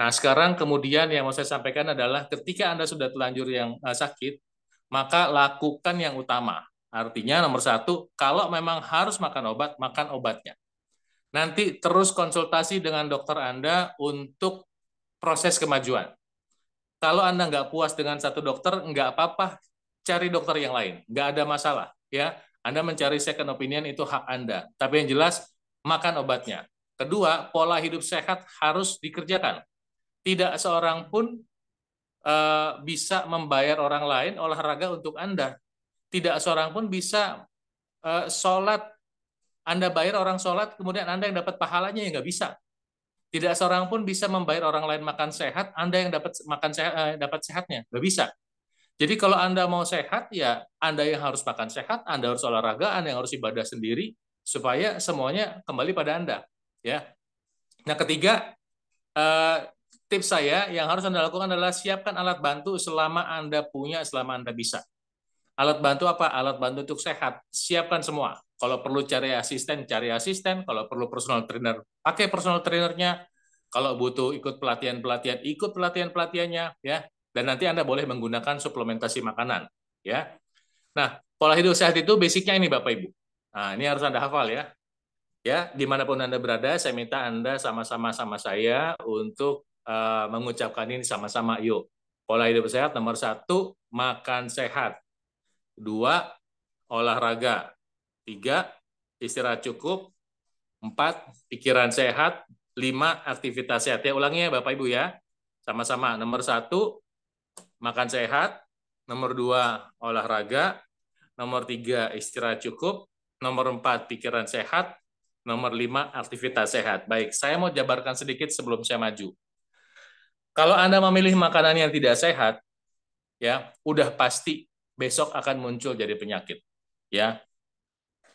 Nah, sekarang kemudian yang mau saya sampaikan adalah ketika Anda sudah telanjur yang eh, sakit, maka lakukan yang utama. Artinya nomor satu, kalau memang harus makan obat, makan obatnya. Nanti terus konsultasi dengan dokter Anda untuk proses kemajuan. Kalau Anda nggak puas dengan satu dokter, nggak apa-apa, cari dokter yang lain. Nggak ada masalah. ya. Anda mencari second opinion itu hak Anda. Tapi yang jelas, makan obatnya. Kedua, pola hidup sehat harus dikerjakan. Tidak seorang pun uh, bisa membayar orang lain olahraga untuk Anda. Tidak seorang pun bisa uh, sholat anda bayar orang sholat, kemudian Anda yang dapat pahalanya, ya nggak bisa. Tidak seorang pun bisa membayar orang lain makan sehat, Anda yang dapat makan sehat, eh, dapat sehatnya, nggak bisa. Jadi kalau Anda mau sehat, ya Anda yang harus makan sehat, Anda harus olahraga, Anda yang harus ibadah sendiri, supaya semuanya kembali pada Anda. Ya. Nah ketiga, eh, tips saya yang harus Anda lakukan adalah siapkan alat bantu selama Anda punya, selama Anda bisa. Alat bantu apa? Alat bantu untuk sehat. Siapkan semua. Kalau perlu cari asisten, cari asisten. Kalau perlu personal trainer, pakai personal trainernya. Kalau butuh ikut pelatihan-pelatihan, ikut pelatihan-pelatihannya, ya. Dan nanti Anda boleh menggunakan suplementasi makanan, ya. Nah, pola hidup sehat itu basicnya ini Bapak Ibu. Nah, ini harus Anda hafal ya. Ya, dimanapun Anda berada, saya minta Anda sama-sama sama saya untuk uh, mengucapkan ini sama-sama. Yuk, pola hidup sehat nomor satu, makan sehat. Dua, olahraga tiga istirahat cukup, empat pikiran sehat, lima aktivitas sehat. Ya ulangi ya Bapak Ibu ya, sama-sama. Nomor satu makan sehat, nomor dua olahraga, nomor tiga istirahat cukup, nomor empat pikiran sehat, nomor lima aktivitas sehat. Baik, saya mau jabarkan sedikit sebelum saya maju. Kalau Anda memilih makanan yang tidak sehat, ya udah pasti besok akan muncul jadi penyakit. Ya,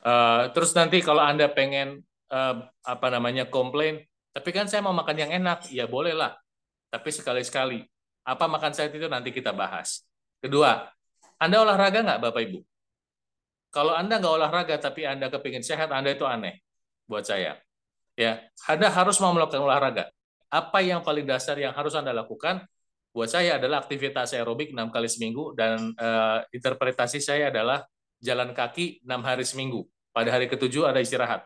Eh, terus nanti kalau Anda pengen uh, apa namanya komplain, tapi kan saya mau makan yang enak, ya bolehlah. Tapi sekali-sekali. Apa makan saya itu nanti kita bahas. Kedua, Anda olahraga nggak Bapak Ibu? Kalau Anda nggak olahraga tapi Anda kepingin sehat, Anda itu aneh buat saya. Ya, Anda harus mau melakukan olahraga. Apa yang paling dasar yang harus Anda lakukan buat saya adalah aktivitas aerobik 6 kali seminggu dan uh, interpretasi saya adalah jalan kaki 6 hari seminggu. Pada hari ketujuh ada istirahat.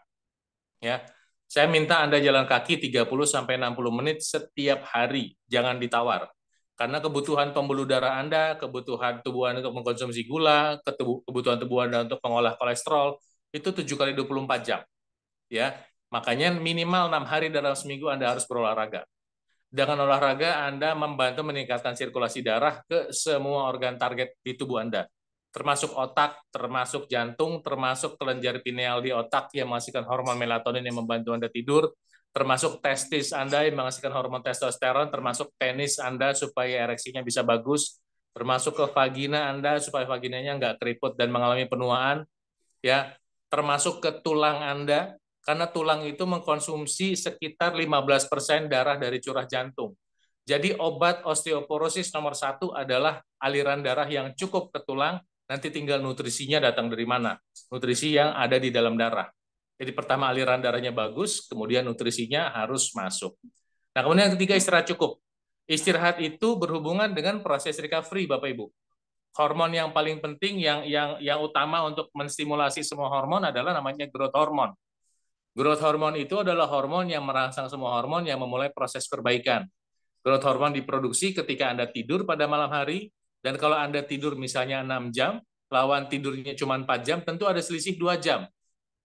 Ya. Saya minta Anda jalan kaki 30 sampai 60 menit setiap hari, jangan ditawar. Karena kebutuhan pembuluh darah Anda, kebutuhan tubuh Anda untuk mengkonsumsi gula, kebutuhan tubuh Anda untuk mengolah kolesterol, itu 7 kali 24 jam. Ya, makanya minimal 6 hari dalam seminggu Anda harus berolahraga. Dengan olahraga Anda membantu meningkatkan sirkulasi darah ke semua organ target di tubuh Anda termasuk otak, termasuk jantung, termasuk kelenjar pineal di otak yang menghasilkan hormon melatonin yang membantu Anda tidur, termasuk testis Anda yang menghasilkan hormon testosteron, termasuk penis Anda supaya ereksinya bisa bagus, termasuk ke vagina Anda supaya vaginanya nggak keriput dan mengalami penuaan, ya, termasuk ke tulang Anda, karena tulang itu mengkonsumsi sekitar 15% darah dari curah jantung. Jadi obat osteoporosis nomor satu adalah aliran darah yang cukup ke tulang, Nanti tinggal nutrisinya datang dari mana. Nutrisi yang ada di dalam darah. Jadi pertama aliran darahnya bagus, kemudian nutrisinya harus masuk. Nah kemudian yang ketiga istirahat cukup. Istirahat itu berhubungan dengan proses recovery Bapak Ibu. Hormon yang paling penting yang yang yang utama untuk menstimulasi semua hormon adalah namanya growth hormon. Growth hormon itu adalah hormon yang merangsang semua hormon yang memulai proses perbaikan. Growth hormon diproduksi ketika Anda tidur pada malam hari, dan kalau Anda tidur misalnya 6 jam, lawan tidurnya cuma 4 jam, tentu ada selisih 2 jam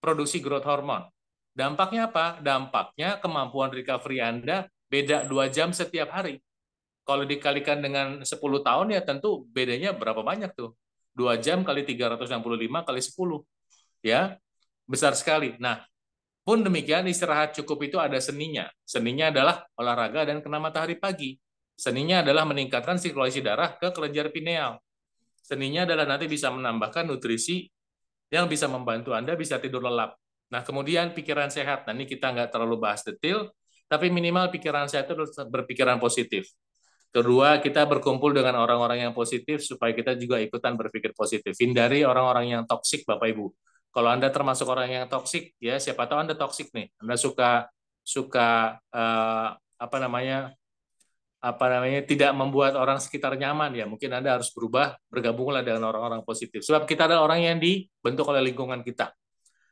produksi growth hormon Dampaknya apa? Dampaknya kemampuan recovery Anda beda 2 jam setiap hari. Kalau dikalikan dengan 10 tahun ya tentu bedanya berapa banyak tuh? 2 jam kali 365 kali 10. Ya, besar sekali. Nah, pun demikian istirahat cukup itu ada seninya. Seninya adalah olahraga dan kena matahari pagi. Seninya adalah meningkatkan sirkulasi darah ke kelenjar pineal. Seninya adalah nanti bisa menambahkan nutrisi yang bisa membantu Anda bisa tidur lelap. Nah, kemudian pikiran sehat. Nah, ini kita nggak terlalu bahas detail, tapi minimal pikiran sehat itu berpikiran positif. Kedua, kita berkumpul dengan orang-orang yang positif supaya kita juga ikutan berpikir positif. Hindari orang-orang yang toksik, Bapak Ibu. Kalau Anda termasuk orang yang toksik, ya siapa tahu Anda toksik nih. Anda suka suka uh, apa namanya apa namanya tidak membuat orang sekitar nyaman ya mungkin anda harus berubah bergabunglah dengan orang-orang positif sebab kita adalah orang yang dibentuk oleh lingkungan kita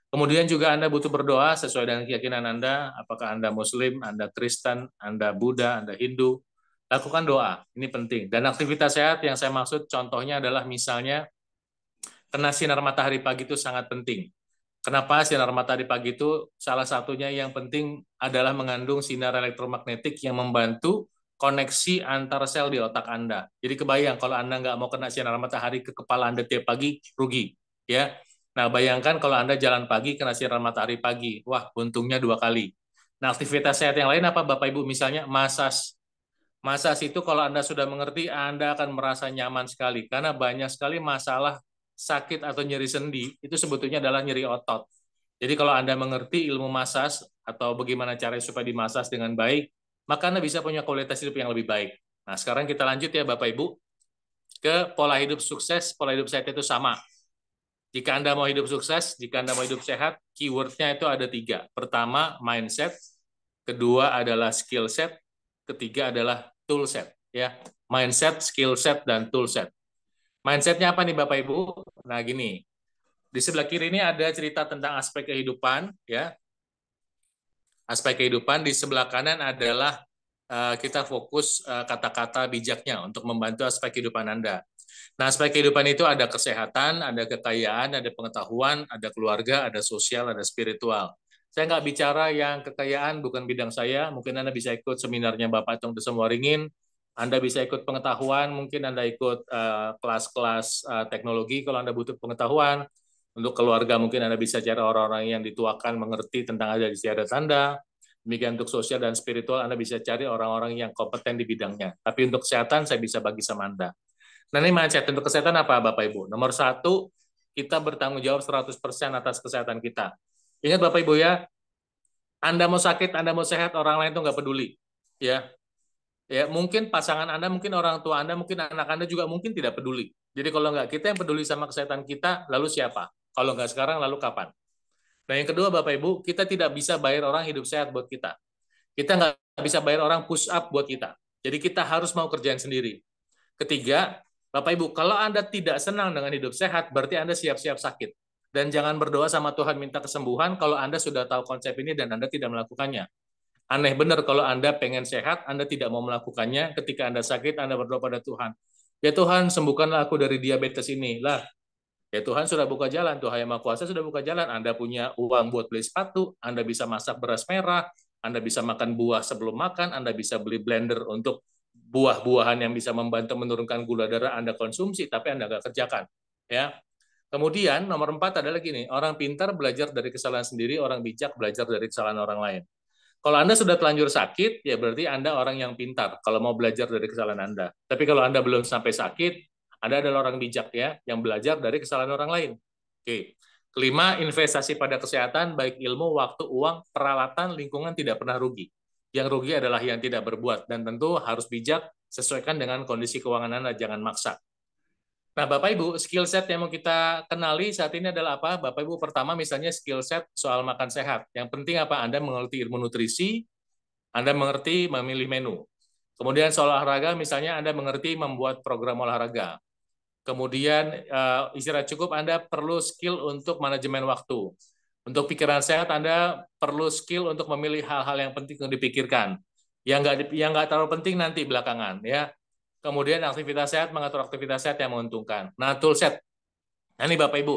kemudian juga anda butuh berdoa sesuai dengan keyakinan anda apakah anda muslim anda Kristen anda Buddha anda Hindu lakukan doa ini penting dan aktivitas sehat yang saya maksud contohnya adalah misalnya kena sinar matahari pagi itu sangat penting Kenapa sinar matahari pagi itu salah satunya yang penting adalah mengandung sinar elektromagnetik yang membantu koneksi antar sel di otak Anda. Jadi kebayang kalau Anda nggak mau kena sinar matahari ke kepala Anda tiap pagi, rugi. ya. Nah, bayangkan kalau Anda jalan pagi, kena sinar matahari pagi. Wah, untungnya dua kali. Nah, aktivitas sehat yang lain apa, Bapak-Ibu? Misalnya masas. Masas itu kalau Anda sudah mengerti, Anda akan merasa nyaman sekali. Karena banyak sekali masalah sakit atau nyeri sendi, itu sebetulnya adalah nyeri otot. Jadi kalau Anda mengerti ilmu masas atau bagaimana cara supaya dimasas dengan baik, maka Anda bisa punya kualitas hidup yang lebih baik. Nah, sekarang kita lanjut ya Bapak Ibu ke pola hidup sukses, pola hidup sehat itu sama. Jika Anda mau hidup sukses, jika Anda mau hidup sehat, keywordnya itu ada tiga. Pertama, mindset. Kedua adalah skill set. Ketiga adalah tool set. Ya, mindset, skill set, dan tool set. Mindsetnya apa nih Bapak Ibu? Nah gini, di sebelah kiri ini ada cerita tentang aspek kehidupan, ya aspek kehidupan di sebelah kanan adalah eh, kita fokus eh, kata-kata bijaknya untuk membantu aspek kehidupan Anda. Nah, aspek kehidupan itu ada kesehatan, ada kekayaan, ada pengetahuan, ada keluarga, ada sosial, ada spiritual. Saya nggak bicara yang kekayaan, bukan bidang saya. Mungkin Anda bisa ikut seminarnya Bapak Tung Desem Waringin. Anda bisa ikut pengetahuan, mungkin Anda ikut eh, kelas-kelas uh, uh, teknologi kalau Anda butuh pengetahuan, untuk keluarga mungkin Anda bisa cari orang-orang yang dituakan mengerti tentang di istiadat Anda. Demikian untuk sosial dan spiritual Anda bisa cari orang-orang yang kompeten di bidangnya. Tapi untuk kesehatan saya bisa bagi sama Anda. Nah ini mindset untuk kesehatan apa Bapak Ibu? Nomor satu, kita bertanggung jawab 100% atas kesehatan kita. Ingat Bapak Ibu ya, Anda mau sakit, Anda mau sehat, orang lain itu nggak peduli. Ya, ya mungkin pasangan Anda, mungkin orang tua Anda, mungkin anak Anda juga mungkin tidak peduli. Jadi kalau nggak kita yang peduli sama kesehatan kita, lalu siapa? Kalau nggak sekarang, lalu kapan? Nah yang kedua Bapak Ibu, kita tidak bisa bayar orang hidup sehat buat kita. Kita nggak bisa bayar orang push up buat kita. Jadi kita harus mau kerjaan sendiri. Ketiga, Bapak Ibu, kalau Anda tidak senang dengan hidup sehat, berarti Anda siap-siap sakit. Dan jangan berdoa sama Tuhan minta kesembuhan kalau Anda sudah tahu konsep ini dan Anda tidak melakukannya. Aneh benar kalau Anda pengen sehat, Anda tidak mau melakukannya. Ketika Anda sakit, Anda berdoa pada Tuhan. Ya Tuhan, sembuhkanlah aku dari diabetes ini. Lah, Ya Tuhan sudah buka jalan, Tuhan Yang Maha Kuasa sudah buka jalan. Anda punya uang buat beli sepatu, Anda bisa masak beras merah, Anda bisa makan buah sebelum makan, Anda bisa beli blender untuk buah-buahan yang bisa membantu menurunkan gula darah Anda konsumsi, tapi Anda nggak kerjakan. Ya, Kemudian nomor empat adalah gini, orang pintar belajar dari kesalahan sendiri, orang bijak belajar dari kesalahan orang lain. Kalau Anda sudah telanjur sakit, ya berarti Anda orang yang pintar kalau mau belajar dari kesalahan Anda. Tapi kalau Anda belum sampai sakit, anda adalah orang bijak ya, yang belajar dari kesalahan orang lain. Oke. Kelima, investasi pada kesehatan, baik ilmu, waktu, uang, peralatan, lingkungan tidak pernah rugi. Yang rugi adalah yang tidak berbuat. Dan tentu harus bijak, sesuaikan dengan kondisi keuangan Anda, jangan maksa. Nah, Bapak Ibu, skill set yang mau kita kenali saat ini adalah apa? Bapak Ibu, pertama misalnya skill set soal makan sehat. Yang penting apa? Anda mengerti ilmu nutrisi, Anda mengerti memilih menu. Kemudian soal olahraga, misalnya Anda mengerti membuat program olahraga. Kemudian uh, istirahat cukup, Anda perlu skill untuk manajemen waktu. Untuk pikiran sehat, Anda perlu skill untuk memilih hal-hal yang penting untuk dipikirkan. Yang nggak yang nggak terlalu penting nanti belakangan, ya. Kemudian aktivitas sehat mengatur aktivitas sehat yang menguntungkan. Nah, toolset. Nah, ini Bapak Ibu,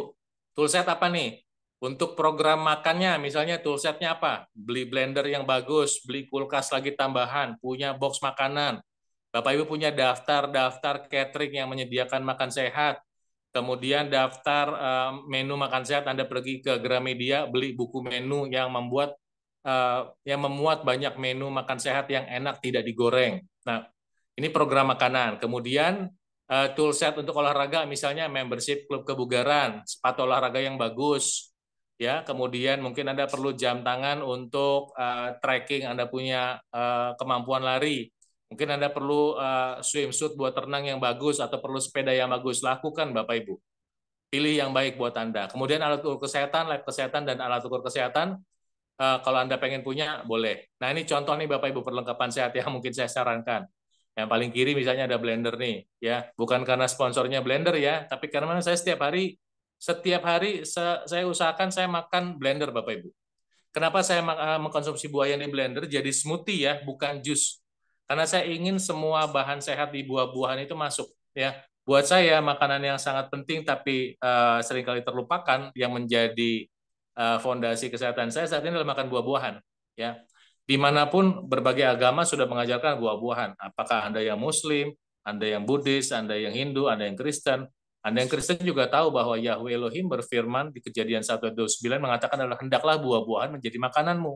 set apa nih? Untuk program makannya, misalnya setnya apa? Beli blender yang bagus, beli kulkas lagi tambahan, punya box makanan, Bapak Ibu punya daftar-daftar catering yang menyediakan makan sehat, kemudian daftar eh, menu makan sehat Anda pergi ke Gramedia beli buku menu yang membuat eh, yang memuat banyak menu makan sehat yang enak tidak digoreng. Nah, ini program makanan. Kemudian uh, set untuk olahraga misalnya membership klub kebugaran, sepatu olahraga yang bagus, ya kemudian mungkin anda perlu jam tangan untuk uh, tracking anda punya uh, kemampuan lari Mungkin Anda perlu uh, swimsuit buat renang yang bagus atau perlu sepeda yang bagus. Lakukan Bapak Ibu. Pilih yang baik buat Anda. Kemudian alat ukur kesehatan, lab kesehatan, dan alat ukur kesehatan. Uh, kalau Anda pengen punya, boleh. Nah ini contoh nih Bapak Ibu perlengkapan sehat yang mungkin saya sarankan. Yang paling kiri misalnya ada blender nih, ya bukan karena sponsornya blender ya, tapi karena saya setiap hari setiap hari saya usahakan saya makan blender Bapak Ibu. Kenapa saya eh, mengkonsumsi buah yang di blender jadi smoothie ya, bukan jus. Karena saya ingin semua bahan sehat di buah-buahan itu masuk ya. Buat saya makanan yang sangat penting tapi uh, seringkali terlupakan yang menjadi uh, fondasi kesehatan saya saat ini adalah makan buah-buahan ya. Dimanapun berbagai agama sudah mengajarkan buah-buahan. Apakah Anda yang Muslim, Anda yang Buddhis, Anda yang Hindu, Anda yang Kristen, anda yang Kristen juga tahu bahwa Yahweh Elohim berfirman di kejadian 29 mengatakan adalah hendaklah buah-buahan menjadi makananmu.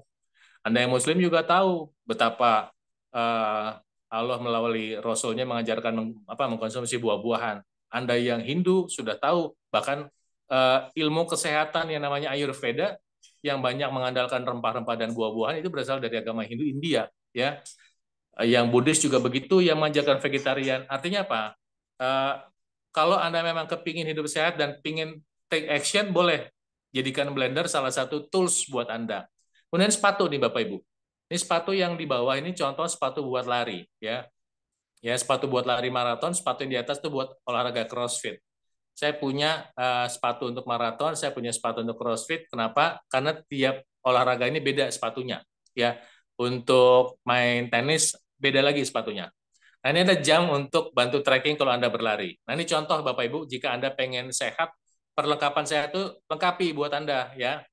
Anda yang Muslim juga tahu betapa uh, Allah melalui Rasulnya mengajarkan meng, apa mengkonsumsi buah-buahan. Anda yang Hindu sudah tahu bahkan uh, ilmu kesehatan yang namanya Ayurveda yang banyak mengandalkan rempah-rempah dan buah-buahan itu berasal dari agama Hindu India ya. Eh, yang Buddhis juga begitu yang mengajarkan vegetarian. Artinya apa? Uh, kalau Anda memang kepingin hidup sehat dan pingin take action boleh jadikan blender salah satu tools buat Anda. Kemudian sepatu nih Bapak Ibu. Ini sepatu yang di bawah ini contoh sepatu buat lari, ya. Ya, sepatu buat lari maraton, sepatu yang di atas itu buat olahraga CrossFit. Saya punya uh, sepatu untuk maraton, saya punya sepatu untuk CrossFit. Kenapa? Karena tiap olahraga ini beda sepatunya, ya. Untuk main tenis beda lagi sepatunya. Nah, ini ada jam untuk bantu tracking kalau Anda berlari. Nah, ini contoh Bapak Ibu, jika Anda pengen sehat, perlengkapan sehat itu lengkapi buat Anda ya.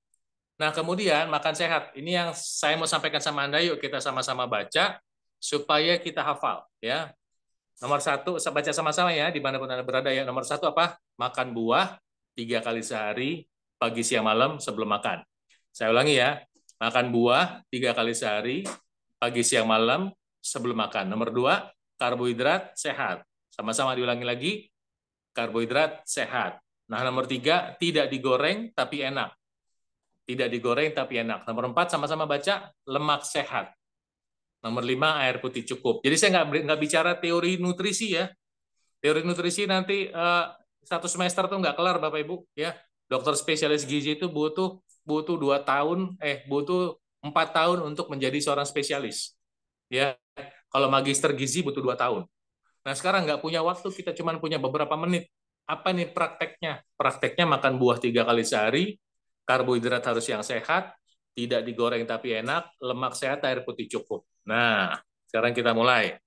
Nah, kemudian makan sehat. Ini yang saya mau sampaikan sama Anda, yuk kita sama-sama baca supaya kita hafal. ya. Nomor satu, baca sama-sama ya, dimanapun Anda berada ya. Nomor satu apa? Makan buah tiga kali sehari, pagi, siang, malam sebelum makan. Saya ulangi ya, makan buah tiga kali sehari, pagi, siang, malam sebelum makan. Nomor dua, karbohidrat sehat. Sama-sama diulangi lagi, karbohidrat sehat. Nah, nomor tiga, tidak digoreng tapi enak tidak digoreng tapi enak. Nomor empat sama-sama baca lemak sehat. Nomor lima air putih cukup. Jadi saya nggak nggak bicara teori nutrisi ya. Teori nutrisi nanti uh, satu semester tuh nggak kelar bapak ibu ya. Dokter spesialis gizi itu butuh butuh dua tahun eh butuh empat tahun untuk menjadi seorang spesialis ya. Kalau magister gizi butuh dua tahun. Nah sekarang nggak punya waktu kita cuma punya beberapa menit. Apa nih prakteknya? Prakteknya makan buah tiga kali sehari, karbohidrat harus yang sehat, tidak digoreng tapi enak, lemak sehat, air putih cukup. Nah, sekarang kita mulai.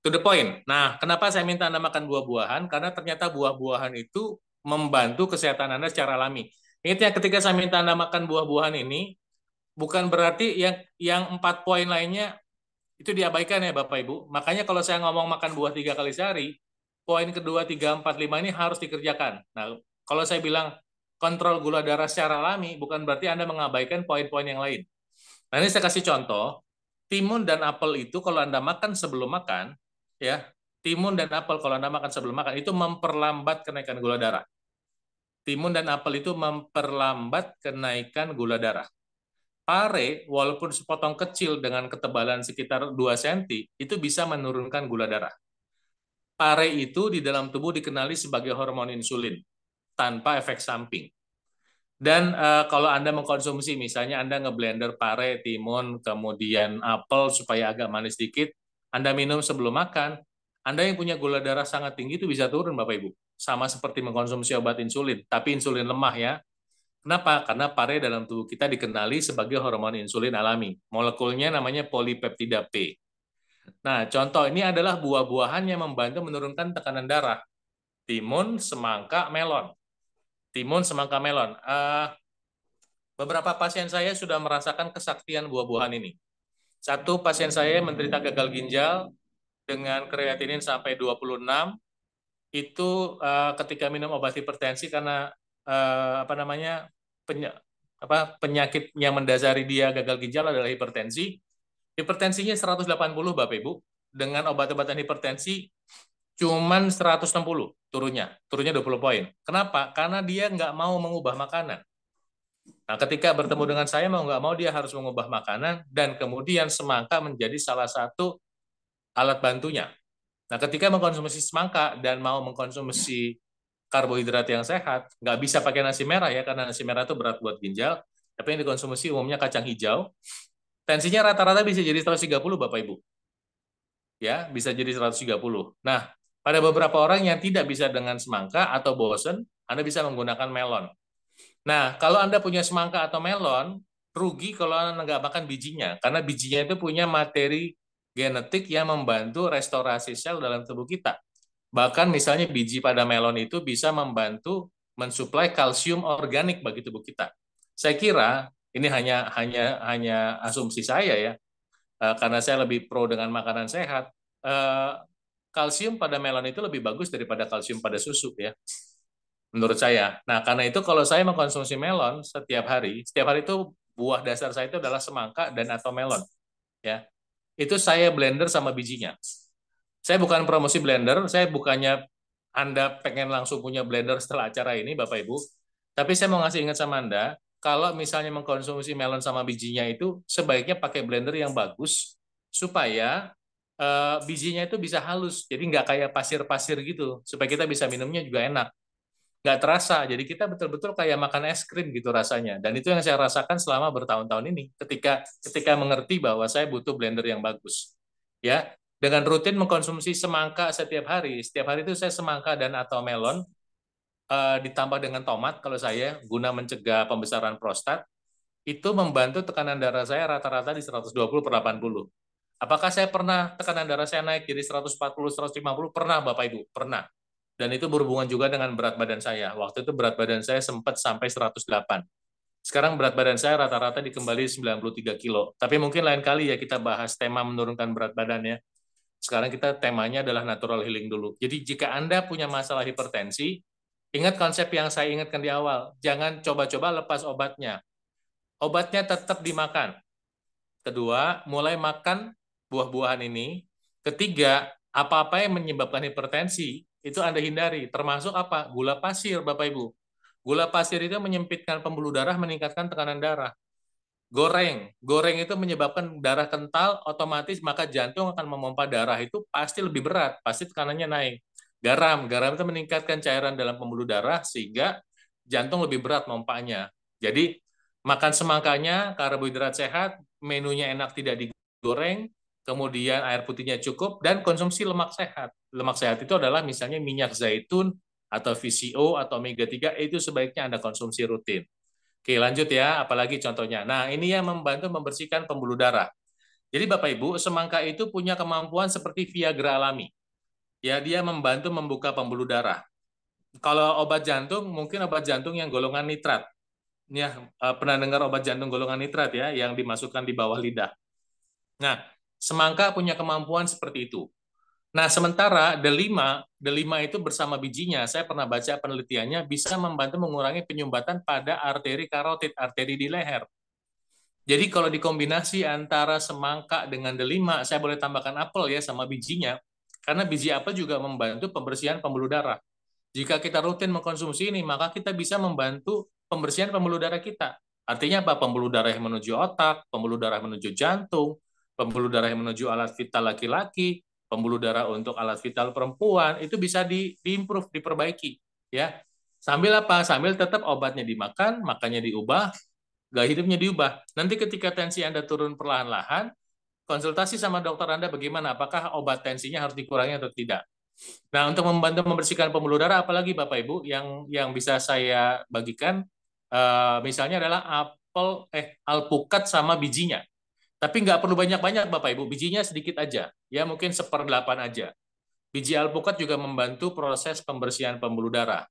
To the point. Nah, kenapa saya minta Anda makan buah-buahan? Karena ternyata buah-buahan itu membantu kesehatan Anda secara alami. Ini ya, ketika saya minta Anda makan buah-buahan ini, bukan berarti yang yang empat poin lainnya itu diabaikan ya Bapak Ibu. Makanya kalau saya ngomong makan buah tiga kali sehari, poin kedua, tiga, empat, lima ini harus dikerjakan. Nah, kalau saya bilang kontrol gula darah secara alami bukan berarti Anda mengabaikan poin-poin yang lain. Nah, ini saya kasih contoh. Timun dan apel itu kalau Anda makan sebelum makan, ya, timun dan apel kalau Anda makan sebelum makan itu memperlambat kenaikan gula darah. Timun dan apel itu memperlambat kenaikan gula darah. Pare, walaupun sepotong kecil dengan ketebalan sekitar 2 cm, itu bisa menurunkan gula darah. Pare itu di dalam tubuh dikenali sebagai hormon insulin tanpa efek samping. Dan uh, kalau Anda mengkonsumsi, misalnya Anda ngeblender pare, timun, kemudian apel supaya agak manis sedikit, Anda minum sebelum makan, Anda yang punya gula darah sangat tinggi itu bisa turun, Bapak Ibu. Sama seperti mengkonsumsi obat insulin, tapi insulin lemah ya. Kenapa? Karena pare dalam tubuh kita dikenali sebagai hormon insulin alami. Molekulnya namanya polipeptida P. Nah, contoh ini adalah buah-buahan yang membantu menurunkan tekanan darah. Timun, semangka, melon Timun semangka melon. Uh, eh, beberapa pasien saya sudah merasakan kesaktian buah-buahan ini. Satu pasien saya menderita gagal ginjal dengan kreatinin sampai 26 itu uh, ketika minum obat hipertensi karena uh, apa namanya peny apa penyakit yang mendasari dia gagal ginjal adalah hipertensi. Hipertensinya 180 Bapak Ibu dengan obat-obatan hipertensi cuman 160 turunnya, turunnya 20 poin. Kenapa? Karena dia nggak mau mengubah makanan. Nah, ketika bertemu hmm. dengan saya mau nggak mau dia harus mengubah makanan dan kemudian semangka menjadi salah satu alat bantunya. Nah, ketika mengkonsumsi semangka dan mau mengkonsumsi karbohidrat yang sehat, nggak bisa pakai nasi merah ya karena nasi merah itu berat buat ginjal. Tapi yang dikonsumsi umumnya kacang hijau. Tensinya rata-rata bisa jadi 130 Bapak Ibu. Ya, bisa jadi 130. Nah, pada beberapa orang yang tidak bisa dengan semangka atau bosen, Anda bisa menggunakan melon. Nah, kalau Anda punya semangka atau melon, rugi kalau Anda nggak makan bijinya, karena bijinya itu punya materi genetik yang membantu restorasi sel dalam tubuh kita. Bahkan misalnya biji pada melon itu bisa membantu mensuplai kalsium organik bagi tubuh kita. Saya kira ini hanya hanya hanya asumsi saya ya, eh, karena saya lebih pro dengan makanan sehat. Eh, kalsium pada melon itu lebih bagus daripada kalsium pada susu ya. Menurut saya. Nah, karena itu kalau saya mengkonsumsi melon setiap hari, setiap hari itu buah dasar saya itu adalah semangka dan atau melon. Ya. Itu saya blender sama bijinya. Saya bukan promosi blender, saya bukannya Anda pengen langsung punya blender setelah acara ini Bapak Ibu. Tapi saya mau ngasih ingat sama Anda, kalau misalnya mengkonsumsi melon sama bijinya itu sebaiknya pakai blender yang bagus supaya uh, bijinya itu bisa halus, jadi nggak kayak pasir-pasir gitu, supaya kita bisa minumnya juga enak. Nggak terasa, jadi kita betul-betul kayak makan es krim gitu rasanya. Dan itu yang saya rasakan selama bertahun-tahun ini, ketika ketika mengerti bahwa saya butuh blender yang bagus. Ya, dengan rutin mengkonsumsi semangka setiap hari. Setiap hari itu saya semangka dan atau melon, uh, ditambah dengan tomat kalau saya, guna mencegah pembesaran prostat, itu membantu tekanan darah saya rata-rata di 120 per 80 Apakah saya pernah tekanan darah saya naik jadi 140, 150? Pernah Bapak Ibu, pernah. Dan itu berhubungan juga dengan berat badan saya. Waktu itu berat badan saya sempat sampai 108. Sekarang berat badan saya rata-rata dikembali 93 kilo. Tapi mungkin lain kali ya kita bahas tema menurunkan berat badannya. Sekarang kita temanya adalah natural healing dulu. Jadi jika Anda punya masalah hipertensi, ingat konsep yang saya ingatkan di awal. Jangan coba-coba lepas obatnya. Obatnya tetap dimakan. Kedua, mulai makan buah-buahan ini. Ketiga, apa-apa yang menyebabkan hipertensi itu Anda hindari, termasuk apa? Gula pasir, Bapak Ibu. Gula pasir itu menyempitkan pembuluh darah, meningkatkan tekanan darah. Goreng, goreng itu menyebabkan darah kental, otomatis maka jantung akan memompa darah itu pasti lebih berat, pasti tekanannya naik. Garam, garam itu meningkatkan cairan dalam pembuluh darah sehingga jantung lebih berat mompanya. Jadi makan semangkanya, karbohidrat sehat, menunya enak tidak digoreng, kemudian air putihnya cukup, dan konsumsi lemak sehat. Lemak sehat itu adalah misalnya minyak zaitun, atau VCO, atau omega-3, itu sebaiknya Anda konsumsi rutin. Oke, lanjut ya, apalagi contohnya. Nah, ini yang membantu membersihkan pembuluh darah. Jadi Bapak-Ibu, semangka itu punya kemampuan seperti Viagra alami. Ya, dia membantu membuka pembuluh darah. Kalau obat jantung, mungkin obat jantung yang golongan nitrat. Ya, eh, pernah dengar obat jantung golongan nitrat ya, yang dimasukkan di bawah lidah. Nah, Semangka punya kemampuan seperti itu. Nah, sementara delima, delima itu bersama bijinya, saya pernah baca penelitiannya, bisa membantu mengurangi penyumbatan pada arteri karotid, arteri di leher. Jadi kalau dikombinasi antara semangka dengan delima, saya boleh tambahkan apel ya sama bijinya, karena biji apel juga membantu pembersihan pembuluh darah. Jika kita rutin mengkonsumsi ini, maka kita bisa membantu pembersihan pembuluh darah kita. Artinya apa? Pembuluh darah yang menuju otak, pembuluh darah yang menuju jantung, pembuluh darah yang menuju alat vital laki-laki, pembuluh darah untuk alat vital perempuan itu bisa di, improve diperbaiki, ya. Sambil apa? Sambil tetap obatnya dimakan, makannya diubah, gaya hidupnya diubah. Nanti ketika tensi Anda turun perlahan-lahan, konsultasi sama dokter Anda bagaimana? Apakah obat tensinya harus dikurangi atau tidak? Nah, untuk membantu membersihkan pembuluh darah, apalagi Bapak Ibu yang yang bisa saya bagikan, eh, misalnya adalah apel eh alpukat sama bijinya. Tapi nggak perlu banyak-banyak Bapak Ibu, bijinya sedikit aja. Ya mungkin seperdelapan aja. Biji alpukat juga membantu proses pembersihan pembuluh darah.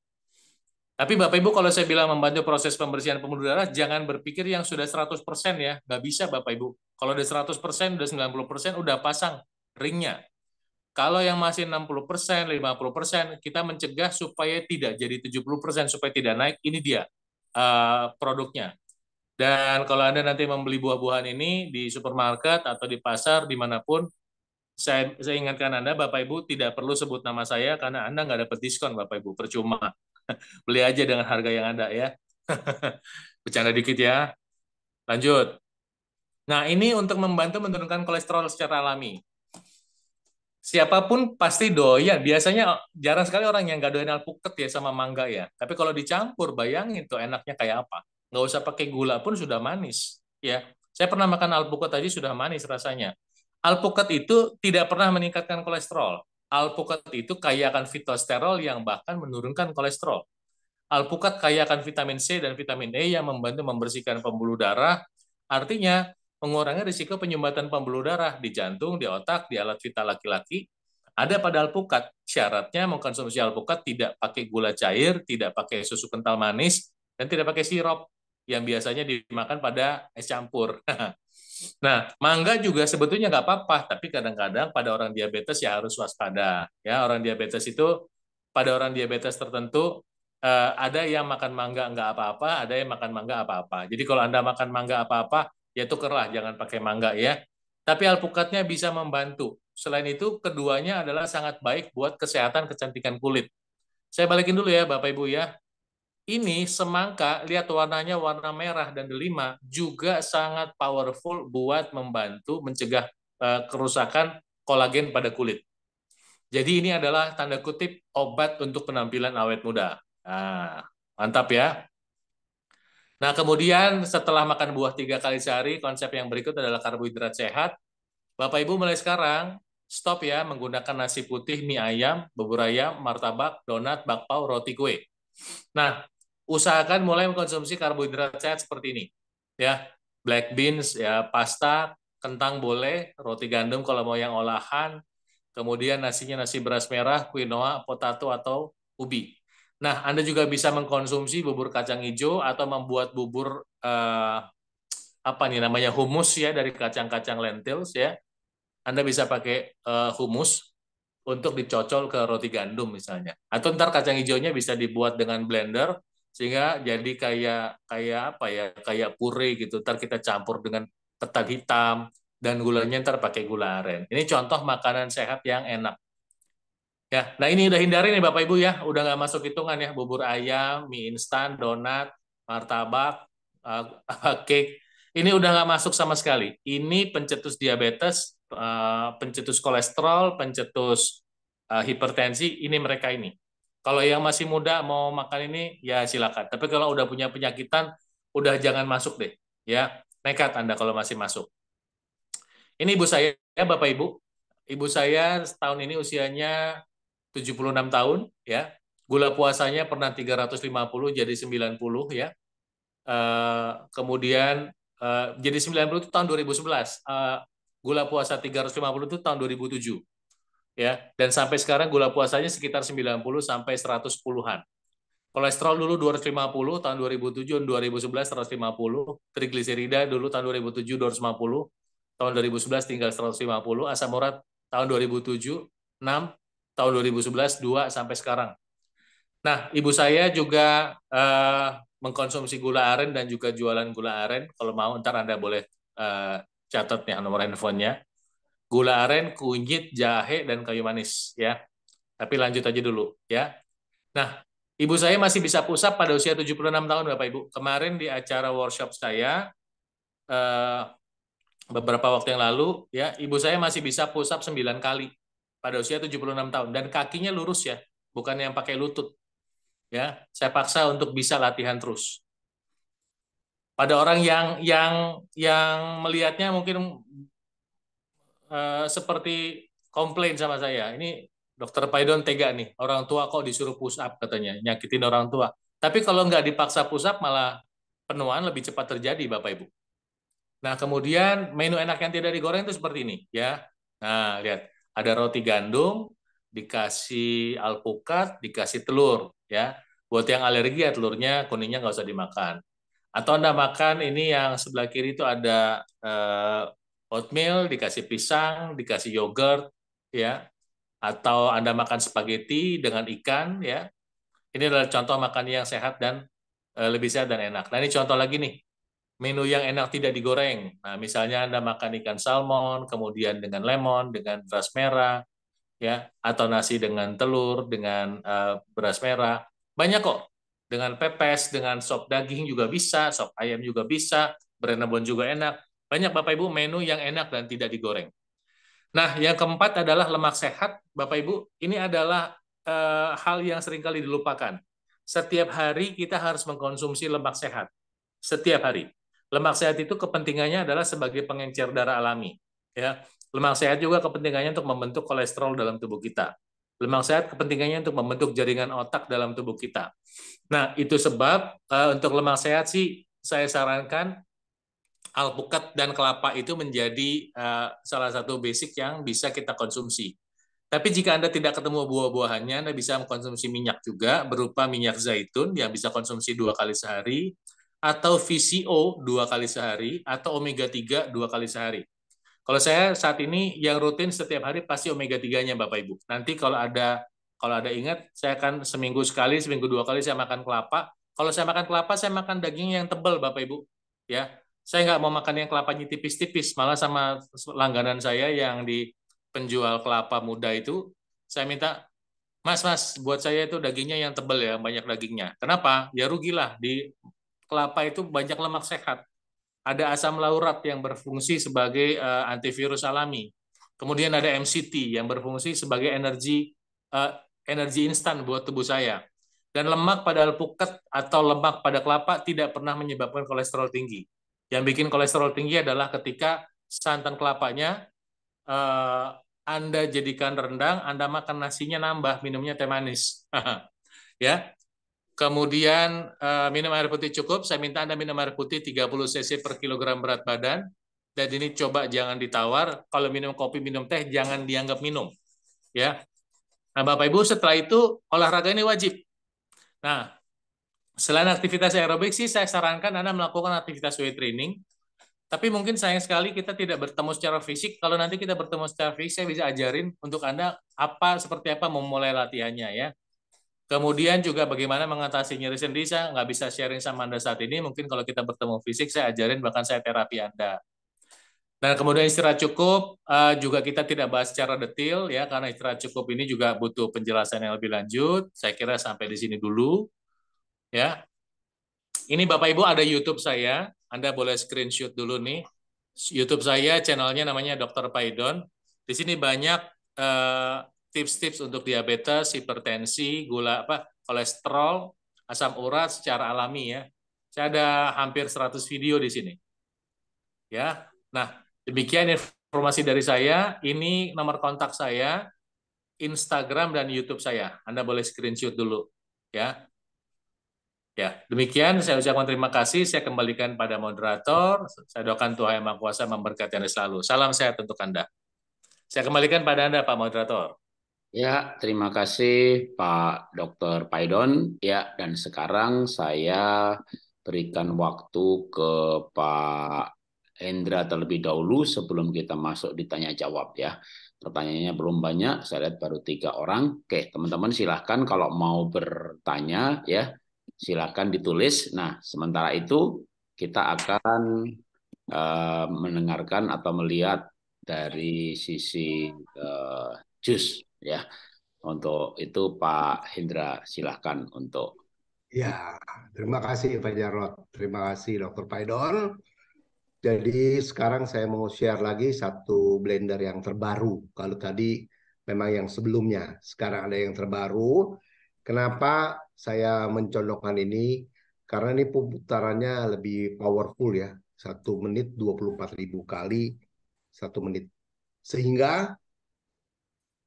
Tapi Bapak Ibu kalau saya bilang membantu proses pembersihan pembuluh darah, jangan berpikir yang sudah 100% ya. Nggak bisa Bapak Ibu. Kalau udah 100%, udah 90%, udah pasang ringnya. Kalau yang masih 60%, 50%, kita mencegah supaya tidak jadi 70%, supaya tidak naik. Ini dia uh, produknya. Dan kalau Anda nanti membeli buah-buahan ini di supermarket atau di pasar, dimanapun, saya, saya ingatkan Anda, Bapak Ibu, tidak perlu sebut nama saya karena Anda nggak dapat diskon, Bapak Ibu, percuma. *laughs* Beli aja dengan harga yang ada ya. *laughs* Bercanda dikit ya. Lanjut. Nah, ini untuk membantu menurunkan kolesterol secara alami. Siapapun pasti doyan. Biasanya oh, jarang sekali orang yang nggak doyan alpukat ya sama mangga ya. Tapi kalau dicampur, bayangin tuh enaknya kayak apa nggak usah pakai gula pun sudah manis ya saya pernah makan alpukat aja sudah manis rasanya alpukat itu tidak pernah meningkatkan kolesterol alpukat itu kaya akan fitosterol yang bahkan menurunkan kolesterol alpukat kaya akan vitamin C dan vitamin E yang membantu membersihkan pembuluh darah artinya mengurangi risiko penyumbatan pembuluh darah di jantung di otak di alat vital laki-laki ada pada alpukat. Syaratnya mengkonsumsi alpukat tidak pakai gula cair, tidak pakai susu kental manis, dan tidak pakai sirup yang biasanya dimakan pada es campur. *laughs* Nah, mangga juga sebetulnya nggak apa-apa, tapi kadang-kadang pada orang diabetes ya harus waspada. Ya, orang diabetes itu pada orang diabetes tertentu eh, ada yang makan mangga nggak apa-apa, ada yang makan mangga apa-apa. Jadi kalau anda makan mangga apa-apa, ya itu kerah, jangan pakai mangga ya. Tapi alpukatnya bisa membantu. Selain itu, keduanya adalah sangat baik buat kesehatan kecantikan kulit. Saya balikin dulu ya, Bapak Ibu ya. Ini semangka, lihat warnanya warna merah dan delima, juga sangat powerful buat membantu mencegah eh, kerusakan kolagen pada kulit. Jadi ini adalah tanda kutip obat untuk penampilan awet muda. Nah, mantap ya. Nah, kemudian setelah makan buah tiga kali sehari, konsep yang berikut adalah karbohidrat sehat. Bapak Ibu mulai sekarang stop ya menggunakan nasi putih, mie ayam, bubur ayam, martabak, donat, bakpao, roti kue. Nah, usahakan mulai mengkonsumsi karbohidrat sehat seperti ini. Ya, black beans, ya pasta, kentang boleh, roti gandum kalau mau yang olahan, kemudian nasinya nasi beras merah, quinoa, potato atau ubi. Nah, Anda juga bisa mengkonsumsi bubur kacang hijau atau membuat bubur eh, apa nih namanya humus ya dari kacang-kacang lentils ya. Anda bisa pakai eh, humus untuk dicocol ke roti gandum misalnya. Atau ntar kacang hijaunya bisa dibuat dengan blender, sehingga jadi kayak kayak apa ya kayak pure gitu ntar kita campur dengan ketan hitam dan gulanya ntar pakai gula aren ini contoh makanan sehat yang enak ya nah ini udah hindari nih bapak ibu ya udah nggak masuk hitungan ya bubur ayam mie instan donat martabak uh, *laughs* cake ini udah nggak masuk sama sekali ini pencetus diabetes uh, pencetus kolesterol pencetus uh, hipertensi ini mereka ini kalau yang masih muda mau makan ini ya silakan. Tapi kalau udah punya penyakitan udah jangan masuk deh ya. Nekat Anda kalau masih masuk. Ini ibu saya, ya Bapak Ibu. Ibu saya tahun ini usianya 76 tahun ya. Gula puasanya pernah 350 jadi 90 ya. Uh, kemudian uh, jadi 90 itu tahun 2011. Uh, eh, gula puasa 350 itu tahun 2007 ya dan sampai sekarang gula puasanya sekitar 90 sampai 110-an. Kolesterol dulu 250 tahun 2007 2011 150, trigliserida dulu tahun 2007 250, tahun 2011 tinggal 150, asam urat tahun 2007 6, tahun 2011 2 sampai sekarang. Nah, ibu saya juga eh, mengkonsumsi gula aren dan juga jualan gula aren. Kalau mau ntar Anda boleh eh, catat nih ya nomor handphonenya gula aren, kunyit, jahe, dan kayu manis. ya. Tapi lanjut aja dulu. ya. Nah, ibu saya masih bisa pusat pada usia 76 tahun, Bapak-Ibu. Kemarin di acara workshop saya, eh, beberapa waktu yang lalu, ya ibu saya masih bisa pusat 9 kali pada usia 76 tahun. Dan kakinya lurus ya, bukan yang pakai lutut. Ya, saya paksa untuk bisa latihan terus pada orang yang yang yang melihatnya mungkin Eh, seperti komplain sama saya. Ini dokter Paidon tega nih, orang tua kok disuruh push up katanya, nyakitin orang tua. Tapi kalau nggak dipaksa push up malah penuaan lebih cepat terjadi Bapak Ibu. Nah, kemudian menu enak yang tidak digoreng itu seperti ini ya. Nah, lihat, ada roti gandum, dikasih alpukat, dikasih telur ya. Buat yang alergi ya telurnya kuningnya nggak usah dimakan. Atau Anda makan ini yang sebelah kiri itu ada eh, oatmeal, dikasih pisang, dikasih yogurt, ya, atau Anda makan spaghetti dengan ikan, ya. Ini adalah contoh makanan yang sehat dan e, lebih sehat dan enak. Nah, ini contoh lagi nih. Menu yang enak tidak digoreng. Nah, misalnya Anda makan ikan salmon, kemudian dengan lemon, dengan beras merah, ya, atau nasi dengan telur, dengan e, beras merah. Banyak kok. Dengan pepes, dengan sop daging juga bisa, sop ayam juga bisa, berenabon juga enak banyak Bapak Ibu menu yang enak dan tidak digoreng. Nah, yang keempat adalah lemak sehat, Bapak Ibu. Ini adalah e, hal yang seringkali dilupakan. Setiap hari kita harus mengkonsumsi lemak sehat. Setiap hari. Lemak sehat itu kepentingannya adalah sebagai pengencer darah alami, ya. Lemak sehat juga kepentingannya untuk membentuk kolesterol dalam tubuh kita. Lemak sehat kepentingannya untuk membentuk jaringan otak dalam tubuh kita. Nah, itu sebab e, untuk lemak sehat sih saya sarankan alpukat dan kelapa itu menjadi uh, salah satu basic yang bisa kita konsumsi. Tapi jika Anda tidak ketemu buah-buahannya, Anda bisa mengkonsumsi minyak juga berupa minyak zaitun yang bisa konsumsi dua kali sehari, atau VCO dua kali sehari, atau omega 3 dua kali sehari. Kalau saya saat ini yang rutin setiap hari pasti omega 3-nya Bapak Ibu. Nanti kalau ada kalau ada ingat, saya akan seminggu sekali, seminggu dua kali saya makan kelapa. Kalau saya makan kelapa, saya makan daging yang tebal Bapak Ibu. Ya, saya nggak mau makan yang kelapanya tipis-tipis, malah sama langganan saya yang di penjual kelapa muda itu, saya minta, mas, mas, buat saya itu dagingnya yang tebal ya, banyak dagingnya. Kenapa? Ya rugilah, di kelapa itu banyak lemak sehat. Ada asam laurat yang berfungsi sebagai uh, antivirus alami. Kemudian ada MCT yang berfungsi sebagai energi uh, energi instan buat tubuh saya. Dan lemak pada alpukat atau lemak pada kelapa tidak pernah menyebabkan kolesterol tinggi yang bikin kolesterol tinggi adalah ketika santan kelapanya eh, Anda jadikan rendang, Anda makan nasinya nambah, minumnya teh manis. *laughs* ya. Kemudian eh, minum air putih cukup, saya minta Anda minum air putih 30 cc per kilogram berat badan. Dan ini coba jangan ditawar, kalau minum kopi, minum teh jangan dianggap minum. Ya. Nah, Bapak Ibu setelah itu olahraga ini wajib. Nah, Selain aktivitas aerobik sih saya sarankan Anda melakukan aktivitas weight training. Tapi mungkin sayang sekali kita tidak bertemu secara fisik. Kalau nanti kita bertemu secara fisik, saya bisa ajarin untuk Anda apa seperti apa memulai latihannya ya. Kemudian juga bagaimana mengatasi nyeri sendi, saya nggak bisa sharing sama Anda saat ini. Mungkin kalau kita bertemu fisik, saya ajarin bahkan saya terapi Anda. Dan kemudian istirahat cukup, eh, juga kita tidak bahas secara detail ya, karena istirahat cukup ini juga butuh penjelasan yang lebih lanjut. Saya kira sampai di sini dulu. Ya. Ini Bapak Ibu ada YouTube saya, Anda boleh screenshot dulu nih. YouTube saya channelnya namanya Dr. Paidon. Di sini banyak eh, tips-tips uh, untuk diabetes, hipertensi, gula apa, kolesterol, asam urat secara alami ya. Saya ada hampir 100 video di sini. Ya. Nah, demikian informasi dari saya. Ini nomor kontak saya. Instagram dan YouTube saya. Anda boleh screenshot dulu ya. Ya, demikian saya ucapkan terima kasih. Saya kembalikan pada moderator. Saya doakan Tuhan Yang Maha Kuasa memberkati Anda selalu. Salam sehat untuk Anda. Saya kembalikan pada Anda, Pak Moderator. Ya, terima kasih Pak Dr. Paidon. Ya, dan sekarang saya berikan waktu ke Pak Hendra terlebih dahulu sebelum kita masuk ditanya jawab ya. Pertanyaannya belum banyak, saya lihat baru tiga orang. Oke, teman-teman silahkan kalau mau bertanya ya silakan ditulis. Nah, sementara itu kita akan uh, mendengarkan atau melihat dari sisi uh, JUS ya. Untuk itu Pak Hendra silahkan untuk Ya, terima kasih Pak Jarot. Terima kasih Dr. Paidol. Jadi sekarang saya mau share lagi satu blender yang terbaru. Kalau tadi memang yang sebelumnya, sekarang ada yang terbaru. Kenapa saya mencolokkan ini karena ini putarannya lebih powerful ya. Satu menit 24 ribu kali satu menit. Sehingga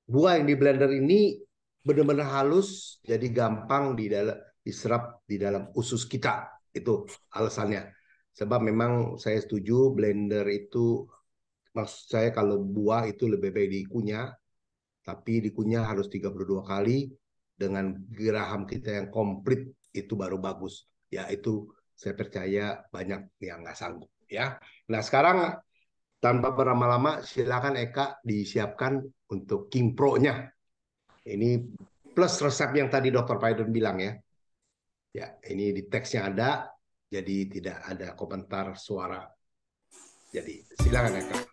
buah yang di blender ini benar-benar halus jadi gampang di dalam diserap di dalam usus kita. Itu alasannya. Sebab memang saya setuju blender itu maksud saya kalau buah itu lebih baik dikunyah tapi dikunyah harus 32 kali dengan geraham kita yang komplit itu baru bagus. Ya itu saya percaya banyak yang nggak sanggup ya. Nah sekarang tanpa berlama-lama silakan Eka disiapkan untuk King Pro-nya. Ini plus resep yang tadi Dokter Paidon bilang ya. Ya ini di teksnya ada jadi tidak ada komentar suara. Jadi silakan Eka.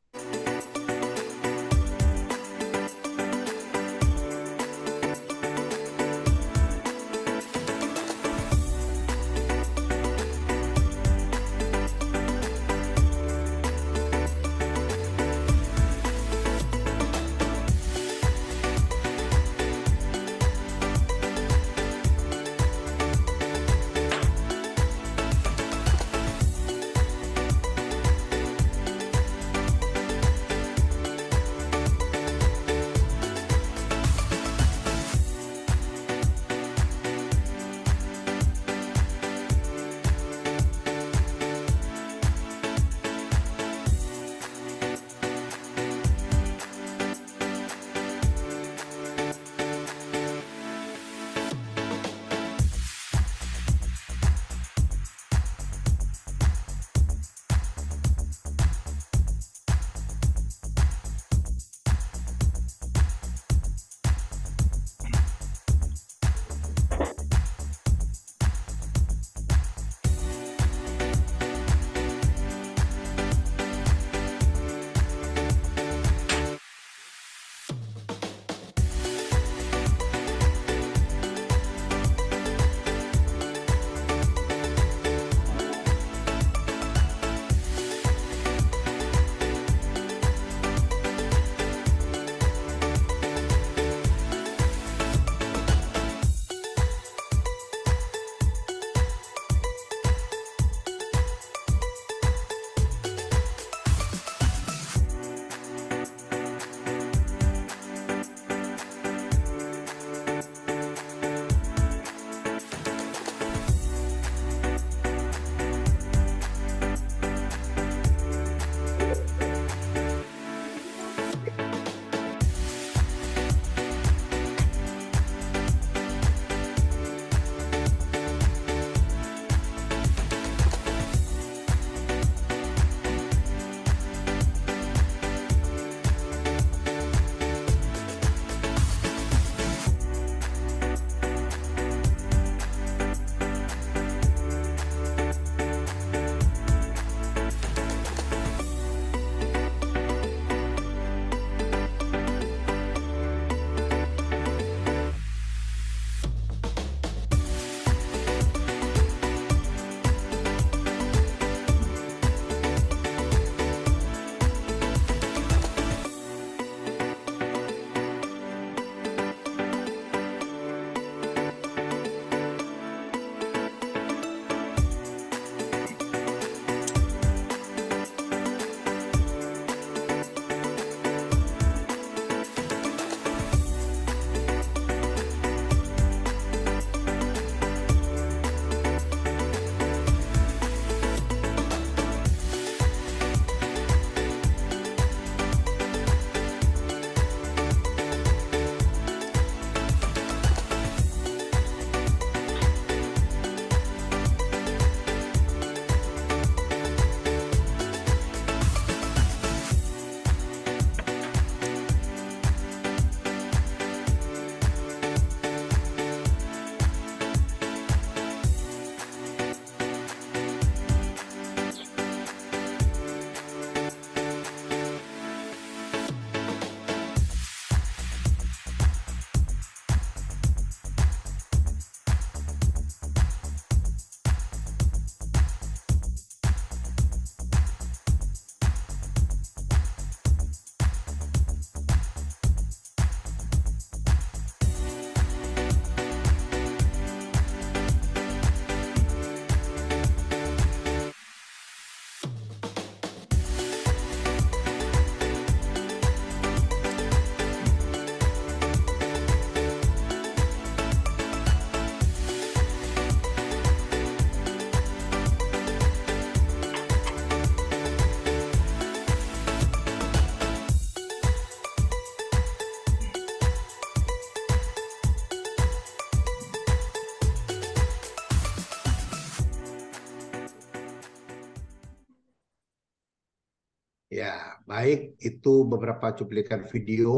itu beberapa cuplikan video.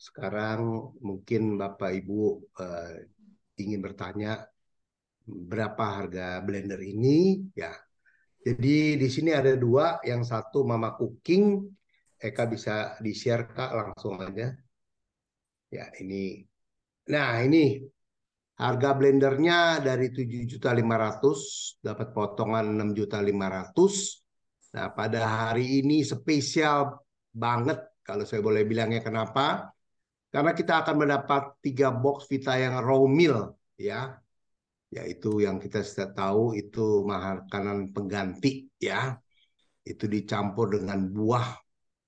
Sekarang mungkin Bapak Ibu uh, ingin bertanya berapa harga blender ini ya. Jadi di sini ada dua, yang satu Mama Cooking, Eka bisa di-share Kak langsung aja. Ya, ini. Nah, ini harga blendernya dari 7.500 dapat potongan 6.500. Nah, pada hari ini spesial banget kalau saya boleh bilangnya kenapa? Karena kita akan mendapat tiga box Vita yang raw meal ya. Yaitu yang kita sudah tahu itu makanan pengganti ya. Itu dicampur dengan buah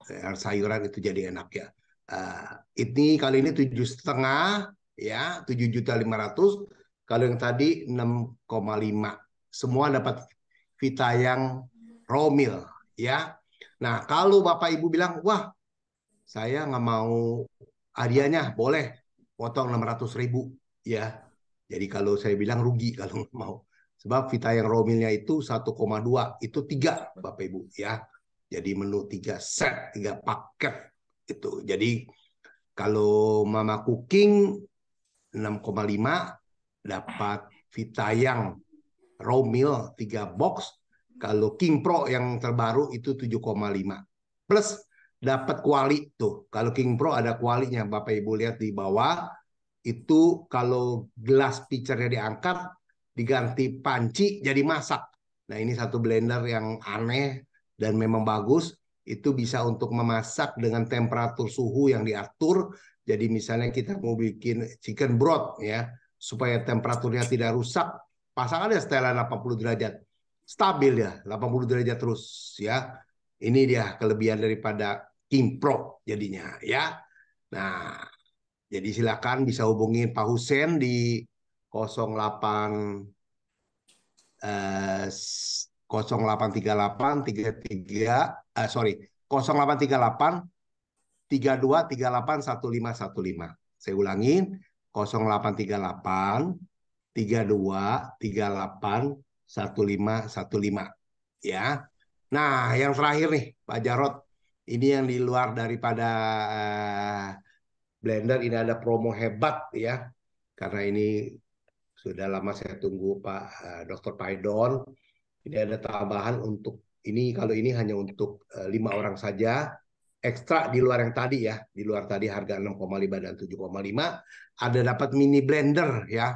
eh, sayuran itu jadi enak ya. Uh, ini kali ini tujuh setengah ya tujuh juta lima ratus kalau yang tadi 6,5 semua dapat Vita yang romil ya Nah, kalau Bapak Ibu bilang, wah, saya nggak mau hadiahnya, boleh potong 600 ribu. Ya, jadi kalau saya bilang rugi *laughs* kalau nggak mau. Sebab Vita yang romilnya itu 1,2, itu tiga Bapak Ibu ya. Jadi menu tiga set, tiga paket itu. Jadi kalau Mama Cooking 6,5 dapat Vita yang Romil tiga box kalau King Pro yang terbaru itu 7,5. Plus dapat kuali tuh. Kalau King Pro ada kualinya, Bapak Ibu lihat di bawah itu kalau gelas pitchernya diangkat diganti panci jadi masak. Nah, ini satu blender yang aneh dan memang bagus itu bisa untuk memasak dengan temperatur suhu yang diatur. Jadi misalnya kita mau bikin chicken broth ya, supaya temperaturnya tidak rusak, pasang aja setelan 80 derajat stabil ya 80 derajat terus ya ini dia kelebihan daripada King Pro jadinya ya nah jadi silakan bisa hubungi Pak Husen di 08 eh, 0838 33 eh, sorry 0838 32 38 1515 saya ulangin 0838 32 38 1515 ya. Nah, yang terakhir nih Pak Jarot, ini yang di luar daripada eh, Blender ini ada promo hebat ya. Karena ini sudah lama saya tunggu Pak eh, Dr. Paidon. Ini ada tambahan untuk ini kalau ini hanya untuk eh, lima orang saja ekstra di luar yang tadi ya di luar tadi harga 6,5 dan 7,5 ada dapat mini blender ya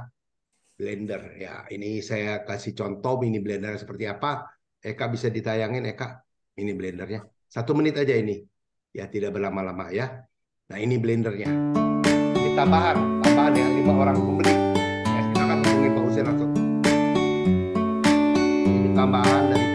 blender ya ini saya kasih contoh mini blender seperti apa Eka bisa ditayangin Eka mini blendernya satu menit aja ini ya tidak berlama-lama ya nah ini blendernya ini tambahan tambahan yang lima orang pembeli ya akan hubungi Pak Husin langsung ini tambahan dari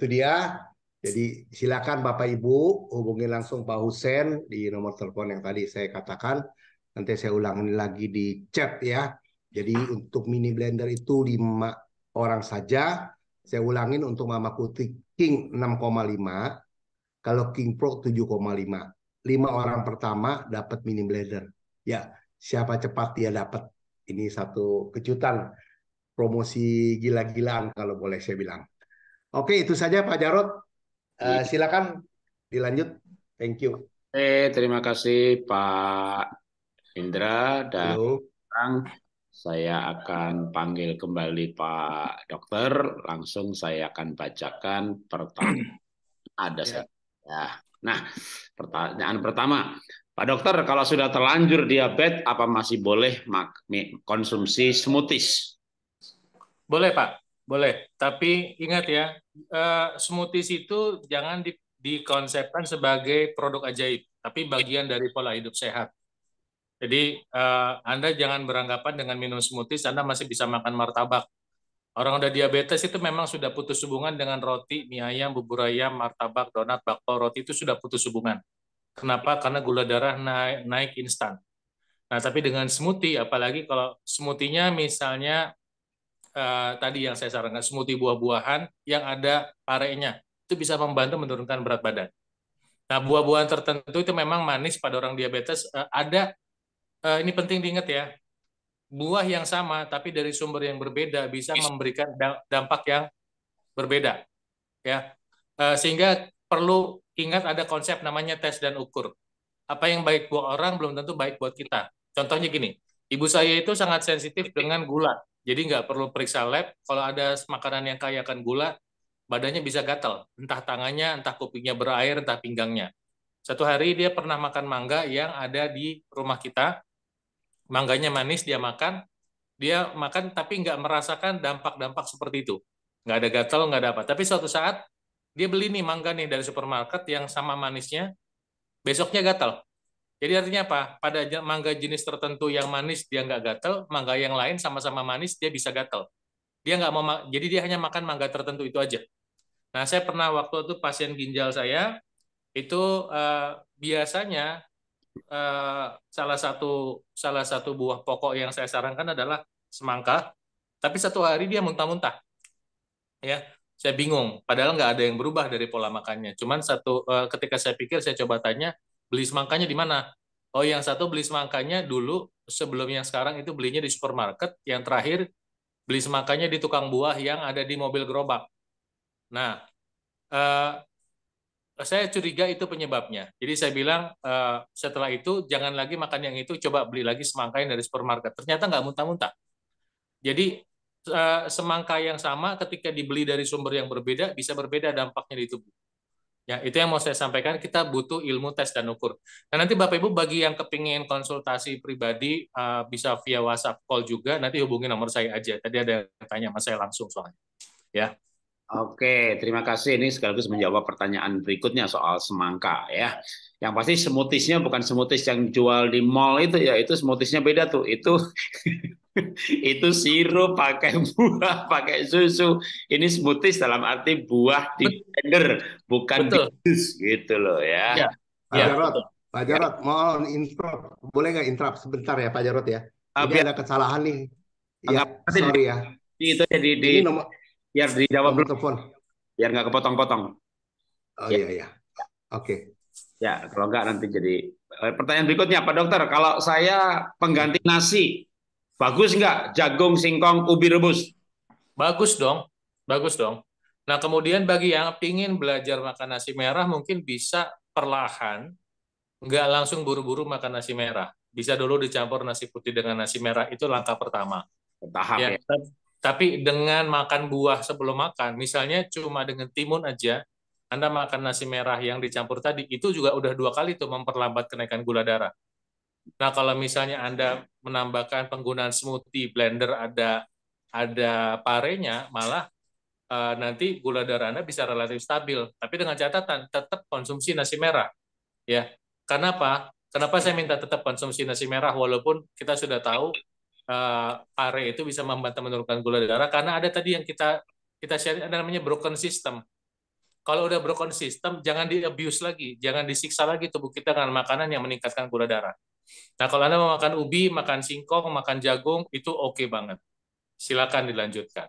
Itu dia. Jadi silakan Bapak Ibu hubungi langsung Pak Husen di nomor telepon yang tadi saya katakan. Nanti saya ulangin lagi di chat ya. Jadi untuk mini blender itu 5 orang saja. Saya ulangin untuk Mama Kuti King 6,5. Kalau King Pro 7,5. lima orang pertama dapat mini blender. Ya, siapa cepat dia dapat. Ini satu kejutan promosi gila-gilaan kalau boleh saya bilang. Oke, itu saja Pak Jarot. Uh, eh, iya. silakan dilanjut. Thank you. Eh, terima kasih Pak Indra dan Halo. sekarang saya akan panggil kembali Pak Dokter. Langsung saya akan bacakan pertanyaan *clears throat* ada ya. ya. Nah, pertanyaan pertama, Pak Dokter, kalau sudah terlanjur diabetes, apa masih boleh konsumsi smoothies? Boleh Pak. Boleh, tapi ingat ya, uh, smoothies itu jangan di, dikonsepkan sebagai produk ajaib, tapi bagian dari pola hidup sehat. Jadi uh, Anda jangan beranggapan dengan minum smoothies Anda masih bisa makan martabak. Orang udah diabetes itu memang sudah putus hubungan dengan roti, mie ayam, bubur ayam, martabak, donat, bakpao, roti itu sudah putus hubungan. Kenapa? Karena gula darah naik, naik instan. Nah, tapi dengan smoothie, apalagi kalau smoothie-nya misalnya Eh, tadi yang saya sarankan smoothie buah-buahan yang ada arenya itu bisa membantu menurunkan berat badan. Nah buah-buahan tertentu itu memang manis pada orang diabetes uh, ada uh, ini penting diingat ya buah yang sama tapi dari sumber yang berbeda bisa memberikan dampak yang berbeda ya uh, sehingga perlu ingat ada konsep namanya tes dan ukur apa yang baik buat orang belum tentu baik buat kita contohnya gini ibu saya itu sangat sensitif dengan gula jadi nggak perlu periksa lab. Kalau ada makanan yang kaya akan gula, badannya bisa gatal. Entah tangannya, entah kupingnya berair, entah pinggangnya. Satu hari dia pernah makan mangga yang ada di rumah kita. Mangganya manis, dia makan. Dia makan tapi nggak merasakan dampak-dampak seperti itu. Nggak ada gatal, nggak ada apa. Tapi suatu saat dia beli nih mangga nih dari supermarket yang sama manisnya, besoknya gatal. Jadi artinya apa? Pada mangga jenis tertentu yang manis dia nggak gatel, mangga yang lain sama-sama manis dia bisa gatel. Dia nggak mau, jadi dia hanya makan mangga tertentu itu aja. Nah, saya pernah waktu itu pasien ginjal saya itu eh, biasanya eh, salah satu salah satu buah pokok yang saya sarankan adalah semangka, tapi satu hari dia muntah-muntah. Ya, saya bingung. Padahal nggak ada yang berubah dari pola makannya. Cuman satu eh, ketika saya pikir saya coba tanya, Beli semangkanya di mana? Oh, yang satu beli semangkanya dulu sebelum yang sekarang itu belinya di supermarket, yang terakhir beli semangkanya di tukang buah yang ada di mobil gerobak. Nah, eh, saya curiga itu penyebabnya. Jadi saya bilang eh, setelah itu jangan lagi makan yang itu, coba beli lagi semangka yang dari supermarket. Ternyata nggak muntah-muntah. Jadi eh, semangka yang sama ketika dibeli dari sumber yang berbeda bisa berbeda dampaknya di tubuh. Ya, itu yang mau saya sampaikan. Kita butuh ilmu tes dan ukur. Nah, nanti Bapak Ibu bagi yang kepingin konsultasi pribadi uh, bisa via WhatsApp call juga. Nanti hubungi nomor saya aja. Tadi ada yang tanya sama saya langsung soalnya. Ya. Oke, terima kasih. Ini sekaligus menjawab pertanyaan berikutnya soal semangka ya. Yang pasti smoothiesnya bukan smoothies yang jual di mall itu ya, itu smoothiesnya beda tuh. Itu *laughs* itu sirup pakai buah *laughs* pakai susu ini smoothies dalam arti buah di blender bukan Betul. di jus gitu loh ya, iya. ya. Pak ya, Jarot Pak Jarot ya. mohon intro boleh nggak intro sebentar ya Pak Jarot ya ini ada kesalahan nih ya sorry ya itu jadi di ini nomor biar dijawab nomor telepon biar nggak kepotong-potong oh ya. iya iya oke okay. ya kalau nggak nanti jadi eh, pertanyaan berikutnya Pak Dokter kalau saya pengganti nasi Bagus nggak jagung, singkong, ubi rebus? Bagus dong, bagus dong. Nah kemudian bagi yang ingin belajar makan nasi merah mungkin bisa perlahan, nggak langsung buru-buru makan nasi merah. Bisa dulu dicampur nasi putih dengan nasi merah, itu langkah pertama. Tahap ya. ya. Tapi dengan makan buah sebelum makan, misalnya cuma dengan timun aja, anda makan nasi merah yang dicampur tadi, itu juga udah dua kali tuh memperlambat kenaikan gula darah. Nah, kalau misalnya Anda menambahkan penggunaan smoothie blender ada ada parenya, malah uh, nanti gula darah Anda bisa relatif stabil. Tapi dengan catatan tetap konsumsi nasi merah. Ya. Kenapa? Kenapa saya minta tetap konsumsi nasi merah walaupun kita sudah tahu uh, pare itu bisa membantu menurunkan gula darah karena ada tadi yang kita kita share ada namanya broken system. Kalau udah broken system, jangan di abuse lagi, jangan disiksa lagi tubuh kita dengan makanan yang meningkatkan gula darah. Nah, kalau Anda mau makan ubi, makan singkong, makan jagung, itu oke okay banget. Silakan dilanjutkan.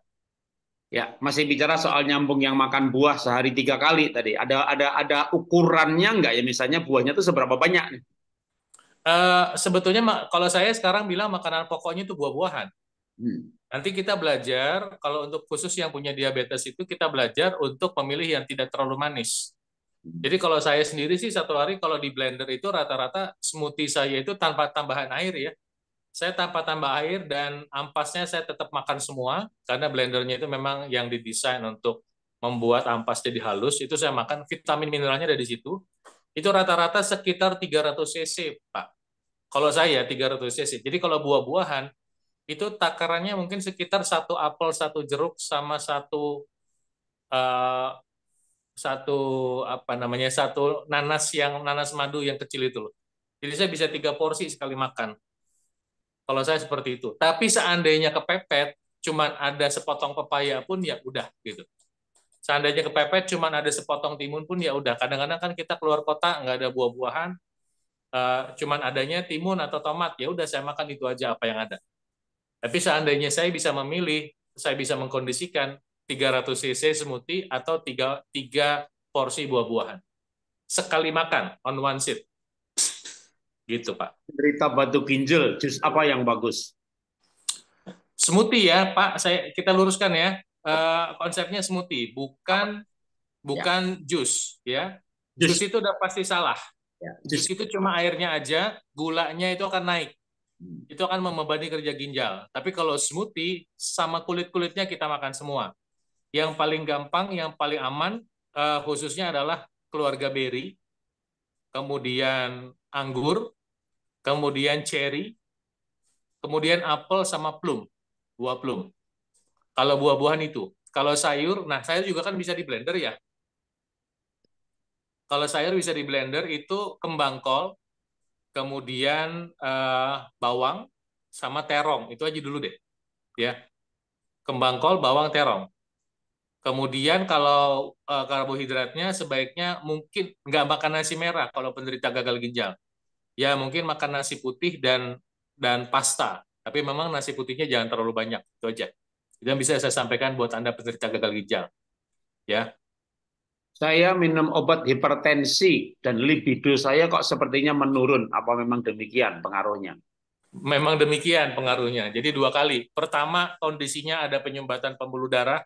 Ya, masih bicara soal nyambung yang makan buah sehari tiga kali tadi. Ada ada ada ukurannya nggak ya? Misalnya buahnya itu seberapa banyak nih? Uh, sebetulnya kalau saya sekarang bilang makanan pokoknya itu buah-buahan. Hmm. Nanti kita belajar kalau untuk khusus yang punya diabetes itu kita belajar untuk memilih yang tidak terlalu manis. Hmm. Jadi kalau saya sendiri sih satu hari kalau di blender itu rata-rata smoothie saya itu tanpa tambahan air ya. Saya tanpa tambah air dan ampasnya saya tetap makan semua karena blendernya itu memang yang didesain untuk membuat ampas jadi halus itu saya makan vitamin mineralnya dari situ. Itu rata-rata sekitar 300 cc, Pak. Kalau saya 300 cc. Jadi kalau buah-buahan itu takarannya mungkin sekitar satu apel, satu jeruk sama satu eh, satu apa namanya satu nanas yang nanas madu yang kecil itu loh. Jadi saya bisa tiga porsi sekali makan. Kalau saya seperti itu. Tapi seandainya kepepet, cuman ada sepotong pepaya pun ya udah gitu. Seandainya kepepet, cuman ada sepotong timun pun ya udah. Kadang-kadang kan kita keluar kota nggak ada buah-buahan, uh, cuman adanya timun atau tomat ya udah saya makan itu aja apa yang ada. Tapi seandainya saya bisa memilih, saya bisa mengkondisikan 300 cc smoothie atau tiga tiga porsi buah-buahan. Sekali makan, on one sit Gitu, Pak. Cerita batu ginjal, jus apa yang bagus? Smoothie ya, Pak. Saya kita luruskan ya. e, konsepnya smoothie, bukan bukan ya. jus ya. Jus itu udah pasti salah. Ya, jus itu cuma airnya aja, gulanya itu akan naik. Hmm. Itu akan membebani kerja ginjal. Tapi kalau smoothie sama kulit-kulitnya kita makan semua yang paling gampang, yang paling aman uh, khususnya adalah keluarga beri, kemudian anggur, kemudian cherry, kemudian apel sama plum, buah plum. Kalau buah-buahan itu, kalau sayur, nah sayur juga kan bisa di blender ya. Kalau sayur bisa di blender itu kembang kol, kemudian uh, bawang sama terong, itu aja dulu deh. Ya. Kembang kol, bawang, terong. Kemudian kalau uh, karbohidratnya sebaiknya mungkin nggak makan nasi merah kalau penderita gagal ginjal. Ya mungkin makan nasi putih dan dan pasta. Tapi memang nasi putihnya jangan terlalu banyak. Itu aja. dan bisa saya sampaikan buat Anda penderita gagal ginjal. Ya. Saya minum obat hipertensi dan libido saya kok sepertinya menurun. Apa memang demikian pengaruhnya? Memang demikian pengaruhnya. Jadi dua kali. Pertama, kondisinya ada penyumbatan pembuluh darah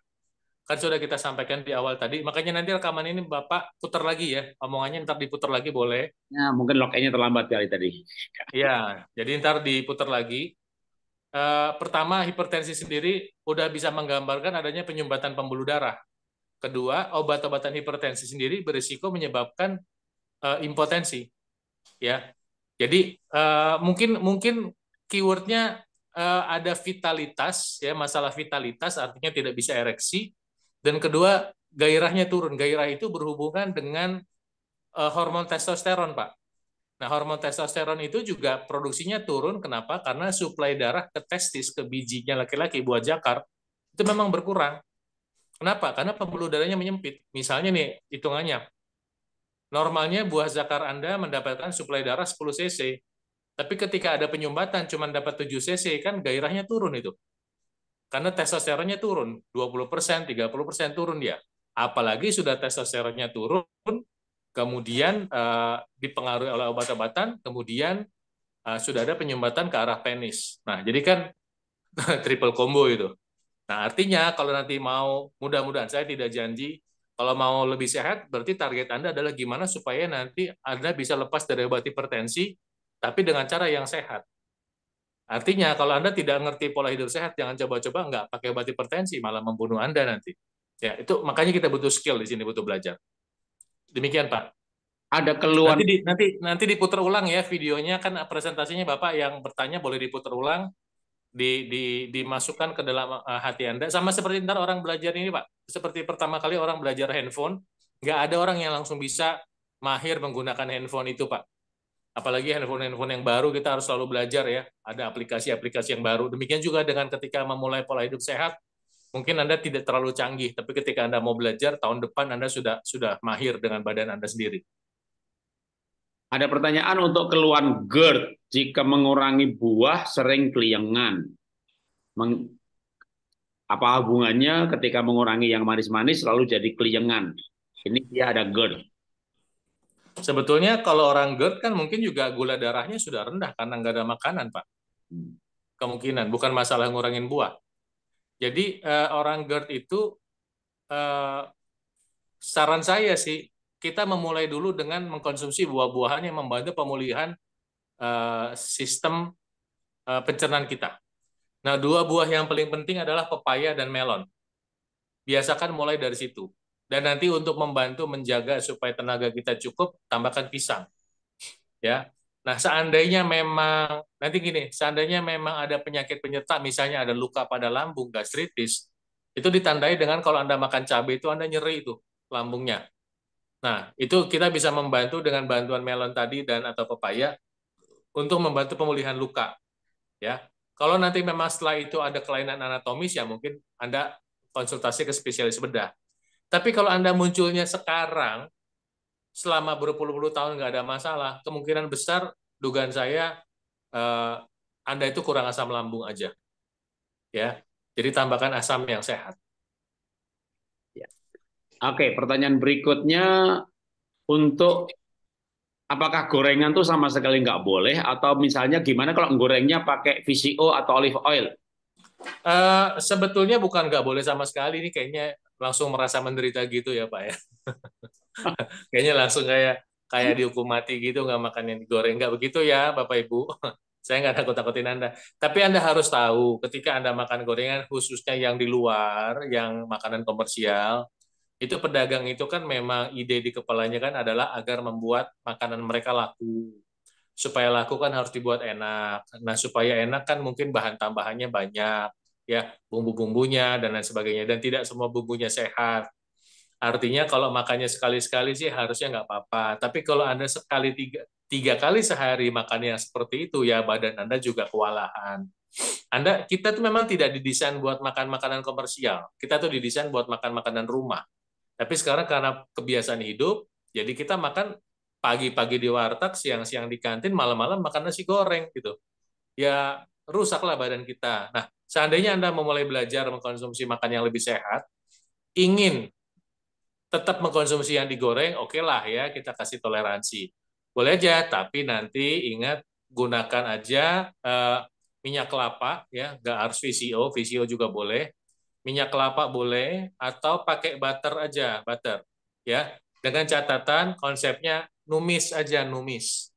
kan sudah kita sampaikan di awal tadi makanya nanti rekaman ini bapak putar lagi ya omongannya ntar diputar lagi boleh ya mungkin lokenya terlambat kali tadi Iya, jadi ntar diputar lagi e, pertama hipertensi sendiri udah bisa menggambarkan adanya penyumbatan pembuluh darah kedua obat-obatan hipertensi sendiri berisiko menyebabkan e, impotensi ya jadi e, mungkin mungkin keywordnya ada vitalitas ya masalah vitalitas artinya tidak bisa ereksi dan kedua, gairahnya turun. Gairah itu berhubungan dengan uh, hormon testosteron, Pak. Nah, hormon testosteron itu juga produksinya turun. Kenapa? Karena suplai darah ke testis, ke bijinya laki-laki, buat jakar, itu memang berkurang. Kenapa? Karena pembuluh darahnya menyempit. Misalnya nih, hitungannya. Normalnya buah zakar Anda mendapatkan suplai darah 10 cc. Tapi ketika ada penyumbatan cuma dapat 7 cc, kan gairahnya turun itu. Karena testosteronnya turun, 20%, 30% turun dia. Apalagi sudah testosteronnya turun, kemudian uh, dipengaruhi oleh obat-obatan, kemudian uh, sudah ada penyumbatan ke arah penis. Nah, jadi kan *laughs* triple combo itu. Nah, artinya kalau nanti mau, mudah-mudahan saya tidak janji, kalau mau lebih sehat, berarti target Anda adalah gimana supaya nanti Anda bisa lepas dari obat hipertensi, tapi dengan cara yang sehat. Artinya kalau Anda tidak ngerti pola hidup sehat, jangan coba-coba nggak pakai obat hipertensi, malah membunuh Anda nanti. Ya, itu makanya kita butuh skill di sini, butuh belajar. Demikian, Pak. Ada keluhan. Nanti, di, nanti nanti diputar ulang ya videonya kan presentasinya Bapak yang bertanya boleh diputar ulang di, di dimasukkan ke dalam eh, hati Anda sama seperti ntar orang belajar ini, Pak. Seperti pertama kali orang belajar handphone, nggak ada orang yang langsung bisa mahir menggunakan handphone itu, Pak apalagi handphone-handphone yang baru kita harus selalu belajar ya. Ada aplikasi-aplikasi yang baru. Demikian juga dengan ketika memulai pola hidup sehat, mungkin Anda tidak terlalu canggih, tapi ketika Anda mau belajar tahun depan Anda sudah sudah mahir dengan badan Anda sendiri. Ada pertanyaan untuk keluhan GERD. Jika mengurangi buah sering keliengan. Meng apa hubungannya ketika mengurangi yang manis-manis lalu jadi keliengan? Ini dia ada GERD. Sebetulnya kalau orang GERD kan mungkin juga gula darahnya sudah rendah karena nggak ada makanan, Pak. Kemungkinan, bukan masalah ngurangin buah. Jadi eh, orang GERD itu eh, saran saya sih kita memulai dulu dengan mengkonsumsi buah-buahan yang membantu pemulihan eh, sistem eh, pencernaan kita. Nah, dua buah yang paling penting adalah pepaya dan melon. Biasakan mulai dari situ. Dan nanti untuk membantu menjaga supaya tenaga kita cukup, tambahkan pisang. Ya. Nah, seandainya memang nanti gini, seandainya memang ada penyakit penyerta, misalnya ada luka pada lambung, gastritis, itu ditandai dengan kalau Anda makan cabai itu Anda nyeri itu lambungnya. Nah, itu kita bisa membantu dengan bantuan melon tadi dan atau pepaya untuk membantu pemulihan luka. Ya. Kalau nanti memang setelah itu ada kelainan anatomis ya mungkin Anda konsultasi ke spesialis bedah. Tapi kalau Anda munculnya sekarang, selama berpuluh-puluh tahun nggak ada masalah, kemungkinan besar dugaan saya eh, Anda itu kurang asam lambung aja. Ya, jadi tambahkan asam yang sehat. Ya. Oke, pertanyaan berikutnya untuk apakah gorengan tuh sama sekali nggak boleh atau misalnya gimana kalau gorengnya pakai VCO atau olive oil? Uh, sebetulnya bukan nggak boleh sama sekali ini kayaknya langsung merasa menderita gitu ya Pak ya. *laughs* Kayaknya langsung kayak kayak dihukum mati gitu nggak makan yang digoreng nggak begitu ya Bapak Ibu. *laughs* Saya nggak takut-takutin Anda. Tapi Anda harus tahu ketika Anda makan gorengan khususnya yang di luar, yang makanan komersial, itu pedagang itu kan memang ide di kepalanya kan adalah agar membuat makanan mereka laku. Supaya laku kan harus dibuat enak. Nah, supaya enak kan mungkin bahan tambahannya banyak ya bumbu-bumbunya dan lain sebagainya dan tidak semua bumbunya sehat artinya kalau makannya sekali-sekali sih harusnya nggak apa-apa tapi kalau anda sekali tiga tiga kali sehari makannya seperti itu ya badan anda juga kewalahan anda kita tuh memang tidak didesain buat makan makanan komersial kita tuh didesain buat makan makanan rumah tapi sekarang karena kebiasaan hidup jadi kita makan pagi-pagi di warteg siang-siang di kantin malam-malam makan nasi goreng gitu ya rusaklah badan kita. Nah, seandainya Anda memulai belajar mengkonsumsi makan yang lebih sehat, ingin tetap mengkonsumsi yang digoreng, oke okay lah ya, kita kasih toleransi. Boleh aja, tapi nanti ingat gunakan aja uh, minyak kelapa, ya, nggak harus VCO, VCO juga boleh. Minyak kelapa boleh, atau pakai butter aja, butter. ya Dengan catatan konsepnya numis aja, numis.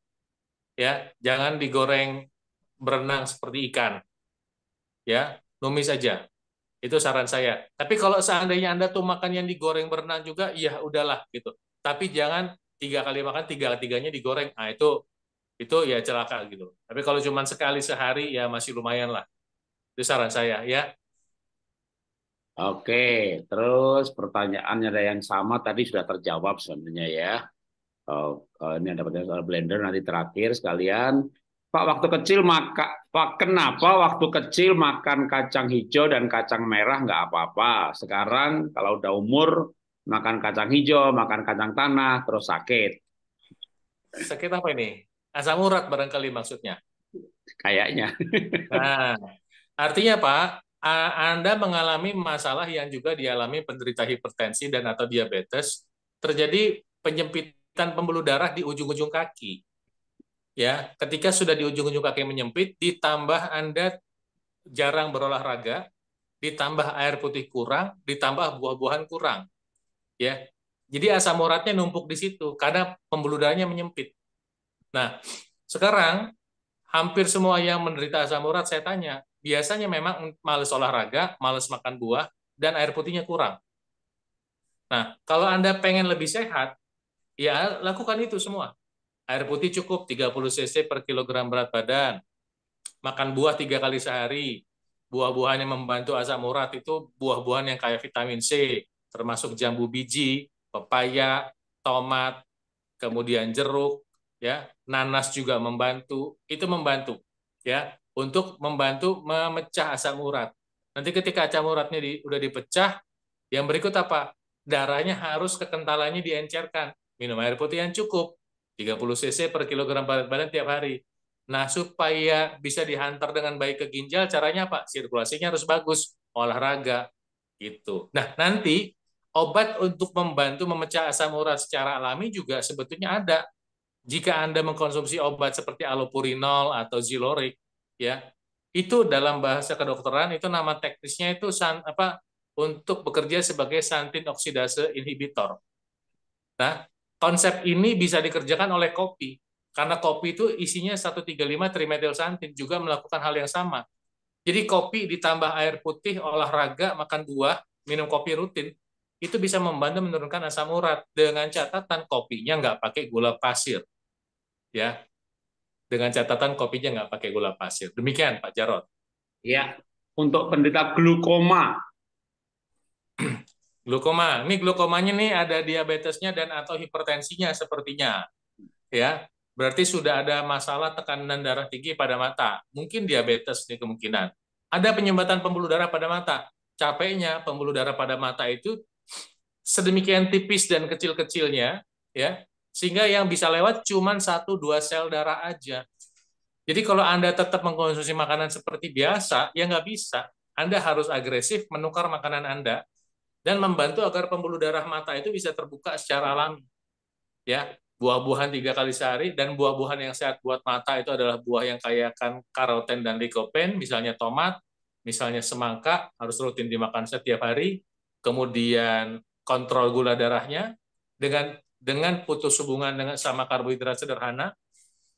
ya Jangan digoreng berenang seperti ikan. Ya, numis saja Itu saran saya. Tapi kalau seandainya Anda tuh makan yang digoreng berenang juga, ya udahlah gitu. Tapi jangan tiga kali makan, tiga tiganya digoreng. Ah, itu itu ya celaka gitu. Tapi kalau cuma sekali sehari, ya masih lumayan lah. Itu saran saya, ya. Oke, terus pertanyaannya ada yang sama tadi sudah terjawab sebenarnya ya. Oh, eh, ini ada pertanyaan soal blender nanti terakhir sekalian. Pak waktu kecil maka Pak kenapa waktu kecil makan kacang hijau dan kacang merah nggak apa-apa. Sekarang kalau udah umur makan kacang hijau, makan kacang tanah terus sakit. Sakit apa ini? Asam urat barangkali maksudnya. Kayaknya. *laughs* Nah, artinya Pak, Anda mengalami masalah yang juga dialami penderita hipertensi dan atau diabetes, terjadi penyempitan pembuluh darah di ujung-ujung kaki ya ketika sudah di ujung-ujung kaki menyempit ditambah anda jarang berolahraga ditambah air putih kurang ditambah buah-buahan kurang ya jadi asam uratnya numpuk di situ karena pembuluh darahnya menyempit nah sekarang hampir semua yang menderita asam urat saya tanya biasanya memang males olahraga males makan buah dan air putihnya kurang nah kalau anda pengen lebih sehat ya lakukan itu semua Air putih cukup 30 cc per kilogram berat badan. Makan buah tiga kali sehari. Buah-buahan yang membantu asam urat itu buah-buahan yang kaya vitamin C, termasuk jambu biji, pepaya, tomat, kemudian jeruk, ya, nanas juga membantu. Itu membantu, ya, untuk membantu memecah asam urat. Nanti ketika asam uratnya di, udah dipecah, yang berikut apa? Darahnya harus kekentalannya diencerkan. Minum air putih yang cukup, 30 cc per kilogram berat badan tiap hari. Nah, supaya bisa dihantar dengan baik ke ginjal, caranya apa? Sirkulasinya harus bagus, olahraga, gitu. Nah, nanti obat untuk membantu memecah asam urat secara alami juga sebetulnya ada. Jika Anda mengkonsumsi obat seperti allopurinol atau ziloric, ya, itu dalam bahasa kedokteran itu nama teknisnya itu san, apa untuk bekerja sebagai santin oksidase inhibitor. Nah, Konsep ini bisa dikerjakan oleh kopi, karena kopi itu isinya 135 santin juga melakukan hal yang sama. Jadi kopi ditambah air putih, olahraga, makan buah, minum kopi rutin, itu bisa membantu menurunkan asam urat dengan catatan kopinya nggak pakai gula pasir. Ya, dengan catatan kopinya nggak pakai gula pasir. Demikian Pak Jarot. Ya, untuk penderita glukoma *clears throat* Glukoma. Ini glukomanya nih ada diabetesnya dan atau hipertensinya sepertinya. Ya. Berarti sudah ada masalah tekanan darah tinggi pada mata. Mungkin diabetes nih kemungkinan. Ada penyumbatan pembuluh darah pada mata. Capeknya pembuluh darah pada mata itu sedemikian tipis dan kecil-kecilnya ya sehingga yang bisa lewat cuma satu dua sel darah aja. Jadi kalau Anda tetap mengkonsumsi makanan seperti biasa, ya nggak bisa. Anda harus agresif menukar makanan Anda dan membantu agar pembuluh darah mata itu bisa terbuka secara alami. Ya, buah-buahan tiga kali sehari dan buah-buahan yang sehat buat mata itu adalah buah yang kaya akan karoten dan likopen, misalnya tomat, misalnya semangka harus rutin dimakan setiap hari. Kemudian kontrol gula darahnya dengan dengan putus hubungan dengan sama karbohidrat sederhana.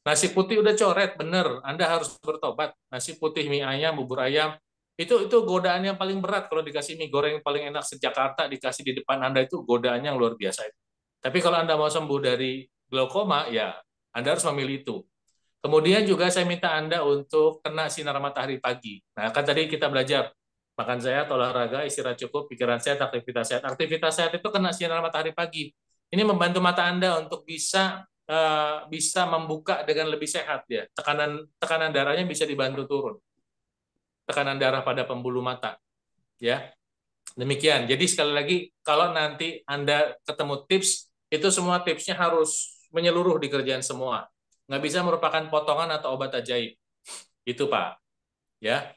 Nasi putih udah coret, bener. Anda harus bertobat. Nasi putih, mie ayam, bubur ayam, itu itu godaan yang paling berat kalau dikasih mie goreng paling enak sejakarta Jakarta dikasih di depan anda itu godaan yang luar biasa itu. Tapi kalau anda mau sembuh dari glaukoma ya anda harus memilih itu. Kemudian juga saya minta anda untuk kena sinar matahari pagi. Nah kan tadi kita belajar makan sehat, olahraga, istirahat cukup, pikiran sehat, aktivitas sehat. Aktivitas sehat itu kena sinar matahari pagi. Ini membantu mata anda untuk bisa eh, bisa membuka dengan lebih sehat ya. Tekanan tekanan darahnya bisa dibantu turun tekanan darah pada pembuluh mata. Ya. Demikian. Jadi sekali lagi kalau nanti Anda ketemu tips itu semua tipsnya harus menyeluruh di kerjaan semua. Nggak bisa merupakan potongan atau obat ajaib. Itu, Pak. Ya.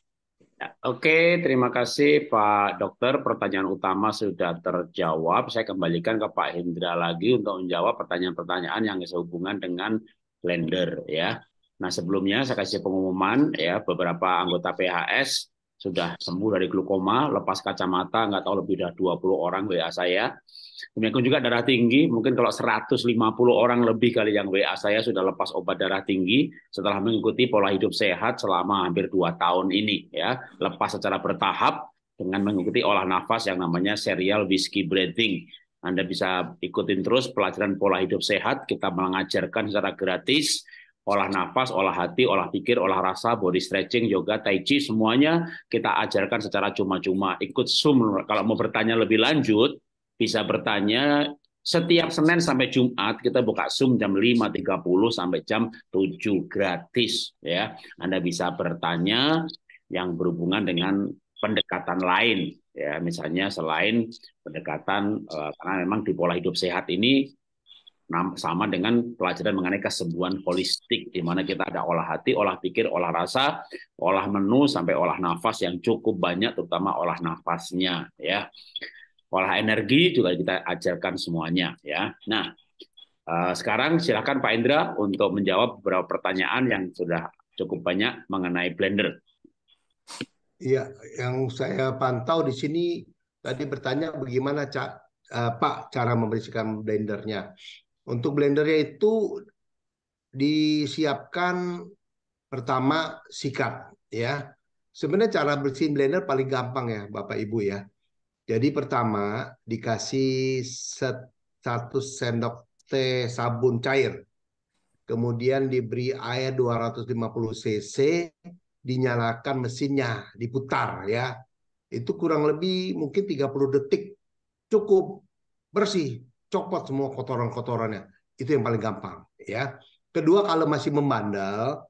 ya oke, terima kasih Pak Dokter. Pertanyaan utama sudah terjawab. Saya kembalikan ke Pak Hendra lagi untuk menjawab pertanyaan-pertanyaan yang sehubungan dengan blender, ya. Nah sebelumnya saya kasih pengumuman ya beberapa anggota PHS sudah sembuh dari glukoma, lepas kacamata nggak tahu lebih dari 20 orang WA saya. Demikian juga darah tinggi, mungkin kalau 150 orang lebih kali yang WA saya sudah lepas obat darah tinggi setelah mengikuti pola hidup sehat selama hampir 2 tahun ini ya, lepas secara bertahap dengan mengikuti olah nafas yang namanya serial whiskey breathing. Anda bisa ikutin terus pelajaran pola hidup sehat, kita mengajarkan secara gratis olah nafas, olah hati, olah pikir, olah rasa, body stretching, yoga, tai chi, semuanya kita ajarkan secara cuma-cuma. Ikut Zoom. Kalau mau bertanya lebih lanjut, bisa bertanya setiap Senin sampai Jumat kita buka Zoom jam 5.30 sampai jam 7 gratis ya. Anda bisa bertanya yang berhubungan dengan pendekatan lain ya misalnya selain pendekatan eh, karena memang di pola hidup sehat ini sama dengan pelajaran mengenai kesembuhan holistik di mana kita ada olah hati, olah pikir, olah rasa, olah menu sampai olah nafas yang cukup banyak terutama olah nafasnya ya. Olah energi juga kita ajarkan semuanya ya. Nah, eh, sekarang silakan Pak Indra untuk menjawab beberapa pertanyaan yang sudah cukup banyak mengenai blender. Iya, yang saya pantau di sini tadi bertanya bagaimana Cak, eh, Pak cara membersihkan blendernya. Untuk blendernya itu disiapkan pertama sikat ya. Sebenarnya cara bersihin blender paling gampang ya Bapak Ibu ya. Jadi pertama dikasih satu sendok teh sabun cair. Kemudian diberi air 250 cc, dinyalakan mesinnya, diputar ya. Itu kurang lebih mungkin 30 detik. Cukup bersih copot semua kotoran-kotorannya. Itu yang paling gampang, ya. Kedua, kalau masih membandel,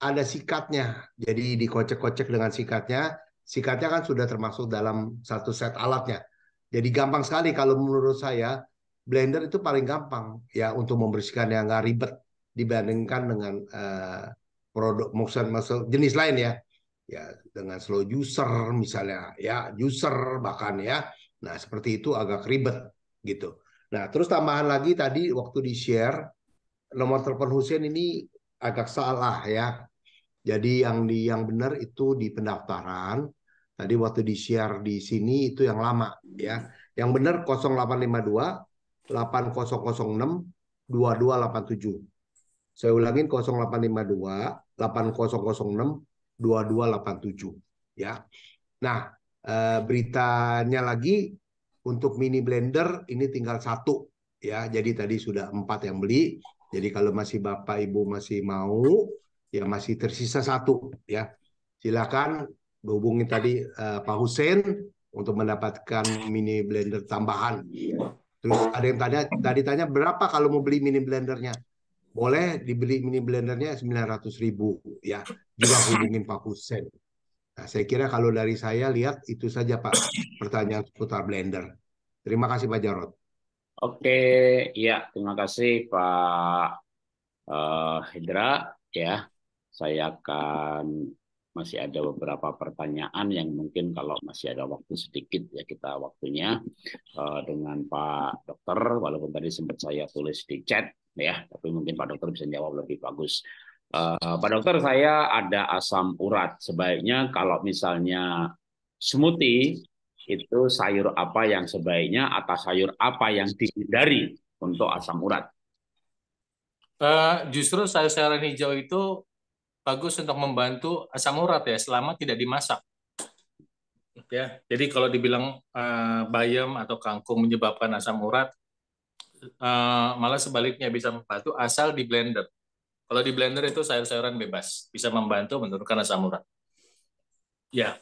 ada sikatnya. Jadi dikocek-kocek dengan sikatnya. Sikatnya kan sudah termasuk dalam satu set alatnya. Jadi gampang sekali kalau menurut saya blender itu paling gampang ya untuk membersihkan yang nggak ribet dibandingkan dengan uh, produk muksan masuk jenis lain ya ya dengan slow juicer misalnya ya juicer bahkan ya nah seperti itu agak ribet gitu Nah, terus tambahan lagi tadi waktu di-share, nomor telepon Hussein ini agak salah ya. Jadi yang di yang benar itu di pendaftaran. Tadi waktu di-share di sini itu yang lama ya. Yang benar 0852 8006 2287. Saya ulangin 0852 8006 2287 ya. Nah, eh, beritanya lagi untuk mini blender ini tinggal satu ya. Jadi tadi sudah empat yang beli. Jadi kalau masih Bapak Ibu masih mau ya masih tersisa satu ya. Silakan hubungi tadi uh, Pak Hussein untuk mendapatkan mini blender tambahan. Terus ada yang tanya tadi tanya berapa kalau mau beli mini blendernya? Boleh dibeli mini blendernya sembilan ratus ribu ya. Juga hubungin Pak Hussein. Nah, saya kira kalau dari saya lihat itu saja Pak pertanyaan seputar blender. Terima kasih Pak Jarot. Oke, ya terima kasih Pak uh, Hendra. Ya, saya akan masih ada beberapa pertanyaan yang mungkin kalau masih ada waktu sedikit ya kita waktunya uh, dengan Pak Dokter walaupun tadi sempat saya tulis di chat ya tapi mungkin Pak Dokter bisa jawab lebih bagus. Uh, Pak dokter, saya ada asam urat. Sebaiknya kalau misalnya smoothie itu sayur apa yang sebaiknya atau sayur apa yang dihindari untuk asam urat? Uh, justru sayur-sayuran hijau itu bagus untuk membantu asam urat ya, selama tidak dimasak. Ya, jadi kalau dibilang uh, bayam atau kangkung menyebabkan asam urat, uh, malah sebaliknya bisa membantu asal di blender. Kalau di blender itu sayur-sayuran bebas, bisa membantu menurunkan asam urat. Ya,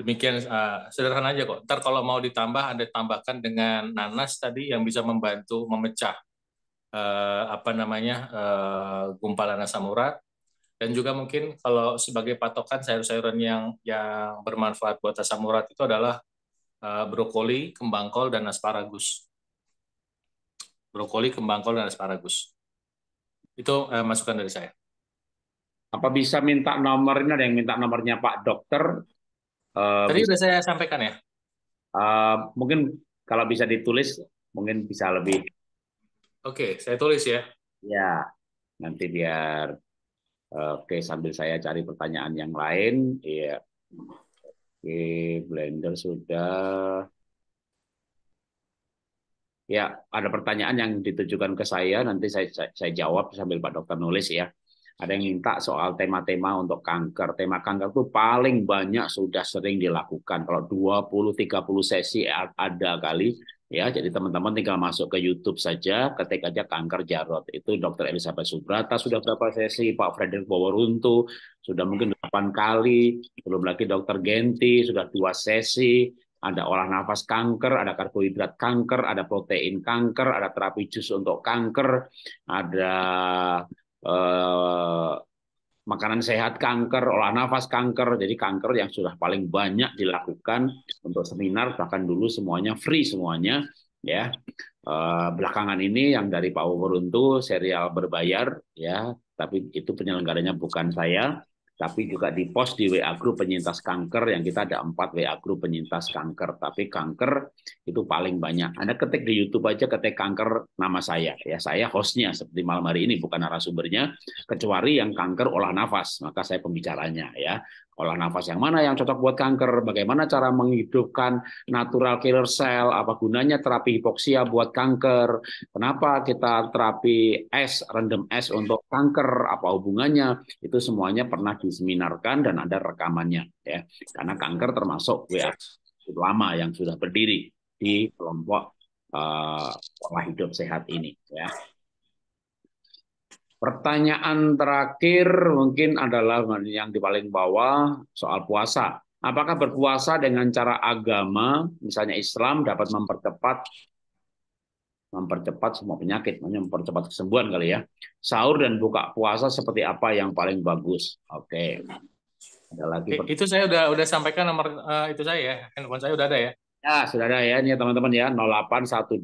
demikian uh, sederhana aja kok. Ntar kalau mau ditambah, Anda tambahkan dengan nanas tadi yang bisa membantu memecah uh, apa namanya uh, gumpalan asam urat. Dan juga mungkin kalau sebagai patokan sayur-sayuran yang yang bermanfaat buat asam urat itu adalah uh, brokoli, kembang kol, dan asparagus brokoli, kembang kol, dan asparagus. Itu uh, masukan dari saya. Apa bisa minta nomornya? Ada yang minta nomornya Pak Dokter? Uh, Tadi sudah saya sampaikan ya. Uh, mungkin kalau bisa ditulis, mungkin bisa lebih. Oke, okay, saya tulis ya. Ya, nanti biar. Oke, sambil saya cari pertanyaan yang lain. Iya. Yeah. Oke, Blender sudah. Ya, ada pertanyaan yang ditujukan ke saya, nanti saya, saya, saya jawab sambil Pak Dokter nulis ya. Ada yang minta soal tema-tema untuk kanker. Tema kanker itu paling banyak sudah sering dilakukan. Kalau 20-30 sesi ada kali, ya jadi teman-teman tinggal masuk ke YouTube saja ketik aja kanker Jarot itu Dokter Elizabeth Subrata sudah berapa sesi Pak Frederick Boworuntu sudah mungkin 8 kali belum lagi Dokter Genti sudah dua sesi ada olah nafas kanker, ada karbohidrat kanker, ada protein kanker, ada terapi jus untuk kanker, ada eh, makanan sehat kanker, olah nafas kanker. Jadi kanker yang sudah paling banyak dilakukan untuk seminar bahkan dulu semuanya free semuanya ya. Eh, belakangan ini yang dari Pak Wuruntu serial berbayar ya, tapi itu penyelenggaranya bukan saya tapi juga di post di WA group penyintas kanker yang kita ada empat WA group penyintas kanker tapi kanker itu paling banyak Anda ketik di YouTube aja ketik kanker nama saya ya saya hostnya seperti malam hari ini bukan narasumbernya kecuali yang kanker olah nafas maka saya pembicaranya ya olah nafas yang mana yang cocok buat kanker, bagaimana cara menghidupkan natural killer cell, apa gunanya terapi hipoksia buat kanker, kenapa kita terapi S, random S untuk kanker, apa hubungannya, itu semuanya pernah diseminarkan dan ada rekamannya. ya Karena kanker termasuk ya, lama yang sudah berdiri di kelompok uh, pola hidup sehat ini. ya Pertanyaan terakhir mungkin adalah yang di paling bawah soal puasa. Apakah berpuasa dengan cara agama, misalnya Islam, dapat mempercepat mempercepat semua penyakit, mempercepat kesembuhan kali ya. Sahur dan buka puasa seperti apa yang paling bagus? Oke. Okay. Ada lagi. Itu saya udah udah sampaikan nomor uh, itu saya ya, handphone saya udah ada ya. Ya, saudara ya, ini ya, teman-teman ya, 0812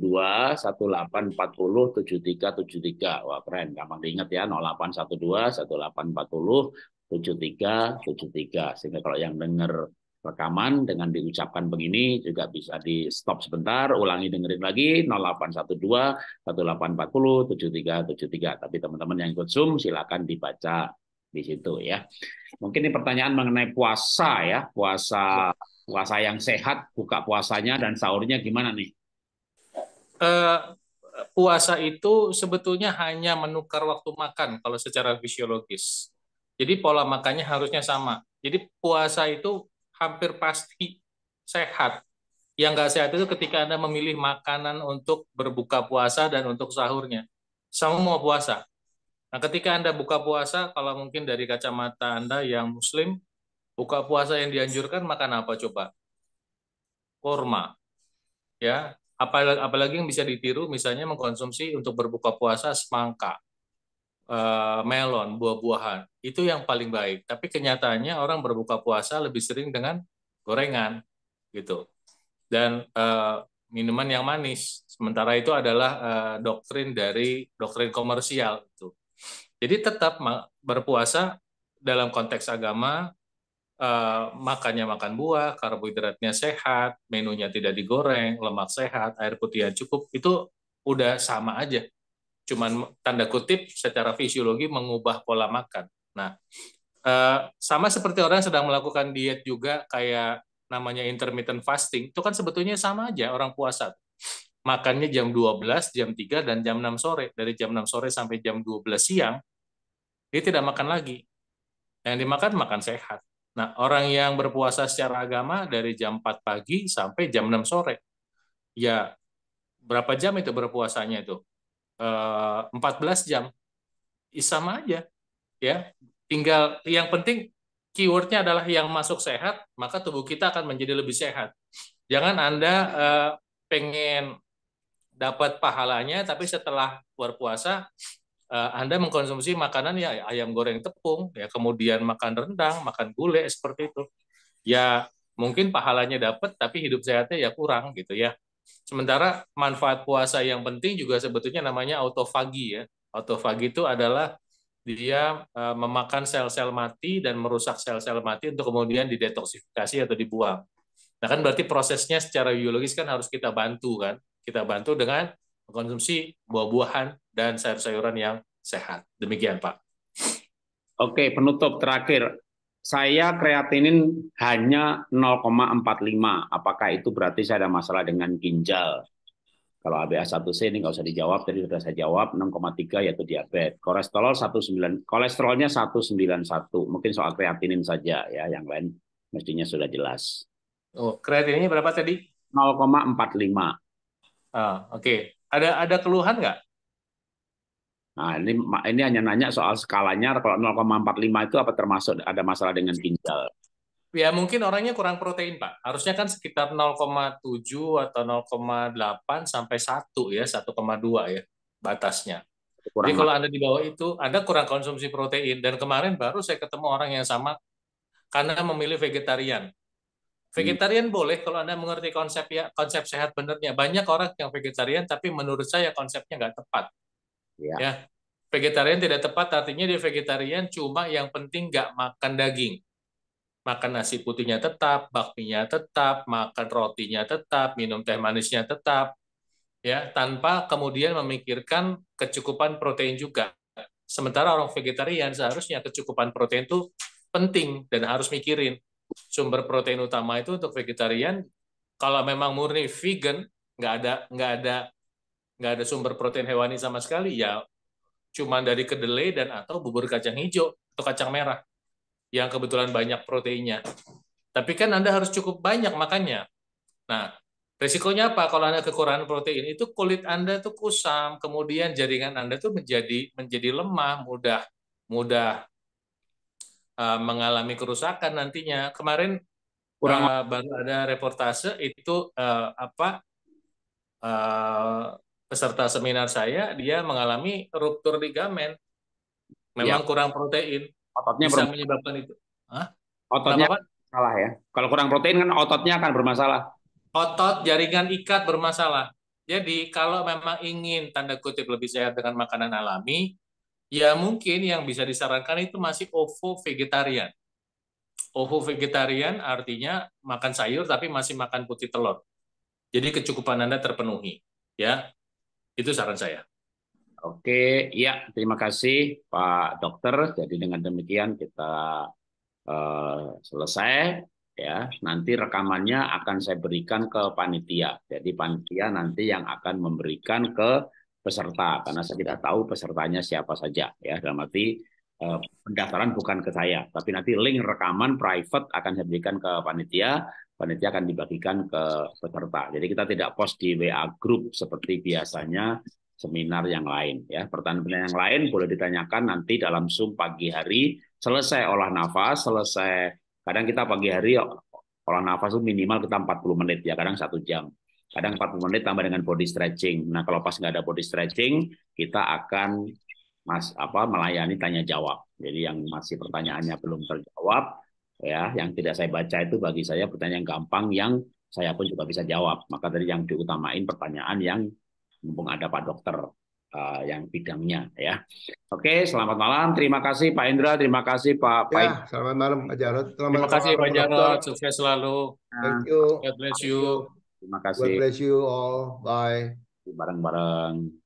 1840 7373. Wah, keren, gampang diingat ya, 0812 1840 7373. Sehingga kalau yang dengar rekaman dengan diucapkan begini juga bisa di stop sebentar, ulangi dengerin lagi 0812 1840 7373. Tapi teman-teman yang ikut Zoom silakan dibaca di situ ya. Mungkin ini pertanyaan mengenai puasa ya, puasa puasa yang sehat, buka puasanya dan sahurnya gimana nih? Uh, puasa itu sebetulnya hanya menukar waktu makan kalau secara fisiologis. Jadi pola makannya harusnya sama. Jadi puasa itu hampir pasti sehat. Yang nggak sehat itu ketika Anda memilih makanan untuk berbuka puasa dan untuk sahurnya. Sama mau puasa. Nah, ketika Anda buka puasa, kalau mungkin dari kacamata Anda yang muslim, Buka puasa yang dianjurkan makan apa coba? Korma. Ya, apalagi, apalagi yang bisa ditiru misalnya mengkonsumsi untuk berbuka puasa semangka, eh, melon, buah-buahan. Itu yang paling baik. Tapi kenyataannya orang berbuka puasa lebih sering dengan gorengan gitu. Dan uh, minuman yang manis. Sementara itu adalah uh, doktrin dari doktrin komersial itu. Jadi tetap berpuasa dalam konteks agama Eh, makannya makan buah, karbohidratnya sehat, menunya tidak digoreng, lemak sehat, air putih yang cukup, itu udah sama aja. Cuman tanda kutip secara fisiologi mengubah pola makan. Nah, eh, sama seperti orang yang sedang melakukan diet juga kayak namanya intermittent fasting, itu kan sebetulnya sama aja orang puasa. Makannya jam 12, jam 3, dan jam 6 sore. Dari jam 6 sore sampai jam 12 siang, dia tidak makan lagi. Yang dimakan, makan sehat Nah, orang yang berpuasa secara agama dari jam 4 pagi sampai jam 6 sore. Ya, berapa jam itu berpuasanya itu? E, eh, 14 jam. Sama aja. Ya, tinggal yang penting keywordnya adalah yang masuk sehat, maka tubuh kita akan menjadi lebih sehat. Jangan Anda eh, pengen dapat pahalanya, tapi setelah berpuasa Eh, Anda mengkonsumsi makanan ya ayam goreng tepung, ya kemudian makan rendang, makan gulai seperti itu. Ya mungkin pahalanya dapat tapi hidup sehatnya ya kurang gitu ya. Sementara manfaat puasa yang penting juga sebetulnya namanya autofagi ya. Autofagi itu adalah dia eh, memakan sel-sel mati dan merusak sel-sel mati untuk kemudian didetoksifikasi atau dibuang. Nah kan berarti prosesnya secara biologis kan harus kita bantu kan. Kita bantu dengan mengkonsumsi buah-buahan, dan sayur-sayuran yang sehat. Demikian, Pak. Oke, penutup terakhir. Saya kreatinin hanya 0,45. Apakah itu berarti saya ada masalah dengan ginjal? Kalau ABA1C ini nggak usah dijawab, tadi sudah saya jawab 6,3 yaitu diabetes. Kolesterol 19, kolesterolnya 191. Mungkin soal kreatinin saja ya, yang lain mestinya sudah jelas. Oh, kreatininnya berapa tadi? 0,45. Ah, oke. Okay. Ada ada keluhan nggak? Nah, ini ini hanya nanya soal skalanya kalau 0,45 itu apa termasuk ada masalah dengan ginjal? Ya, mungkin orangnya kurang protein, Pak. Harusnya kan sekitar 0,7 atau 0,8 sampai 1 ya, 1,2 ya batasnya. Kurang Jadi kalau Anda di bawah itu, Anda kurang konsumsi protein. Dan kemarin baru saya ketemu orang yang sama karena memilih vegetarian. Vegetarian hmm. boleh kalau Anda mengerti konsep ya konsep sehat benernya. Banyak orang yang vegetarian tapi menurut saya konsepnya nggak tepat. Iya. Ya. ya. Vegetarian tidak tepat artinya dia vegetarian cuma yang penting nggak makan daging. Makan nasi putihnya tetap, bakminya tetap, makan rotinya tetap, minum teh manisnya tetap, ya tanpa kemudian memikirkan kecukupan protein juga. Sementara orang vegetarian seharusnya kecukupan protein itu penting dan harus mikirin sumber protein utama itu untuk vegetarian. Kalau memang murni vegan, nggak ada nggak ada nggak ada sumber protein hewani sama sekali, ya cuma dari kedelai dan atau bubur kacang hijau atau kacang merah yang kebetulan banyak proteinnya. Tapi kan Anda harus cukup banyak makannya. Nah, resikonya apa kalau Anda kekurangan protein? Itu kulit Anda tuh kusam, kemudian jaringan Anda tuh menjadi menjadi lemah, mudah mudah uh, mengalami kerusakan nantinya. Kemarin kurang uh, baru ada reportase itu uh, apa uh, peserta seminar saya dia mengalami ruptur ligamen. Memang ya. kurang protein. Ototnya bisa ber... menyebabkan itu. Hah? Ototnya salah ya. Kalau kurang protein kan ototnya akan bermasalah. Otot jaringan ikat bermasalah. Jadi kalau memang ingin tanda kutip lebih sehat dengan makanan alami, ya mungkin yang bisa disarankan itu masih ovo vegetarian. Ovo vegetarian artinya makan sayur tapi masih makan putih telur. Jadi kecukupan Anda terpenuhi. Ya, itu saran saya. Oke, ya terima kasih Pak Dokter. Jadi dengan demikian kita uh, selesai ya. Nanti rekamannya akan saya berikan ke panitia. Jadi panitia nanti yang akan memberikan ke peserta karena saya tidak tahu pesertanya siapa saja ya. Dalam arti uh, pendaftaran bukan ke saya, tapi nanti link rekaman private akan saya berikan ke panitia panitia akan dibagikan ke peserta. Jadi kita tidak post di WA group seperti biasanya seminar yang lain ya. Pertanyaan yang lain boleh ditanyakan nanti dalam Zoom pagi hari selesai olah nafas, selesai kadang kita pagi hari olah nafas itu minimal kita 40 menit ya, kadang satu jam. Kadang 40 menit tambah dengan body stretching. Nah, kalau pas nggak ada body stretching, kita akan mas apa melayani tanya jawab. Jadi yang masih pertanyaannya belum terjawab, ya yang tidak saya baca itu bagi saya pertanyaan gampang yang saya pun juga bisa jawab maka tadi yang diutamain pertanyaan yang mumpung ada pak dokter uh, yang bidangnya ya oke selamat malam terima kasih pak Indra terima kasih pak ya, pak selamat malam pak Jarod selamat terima kasih pak Jarod sukses selalu thank you God bless you terima kasih God bless you all bye bareng-bareng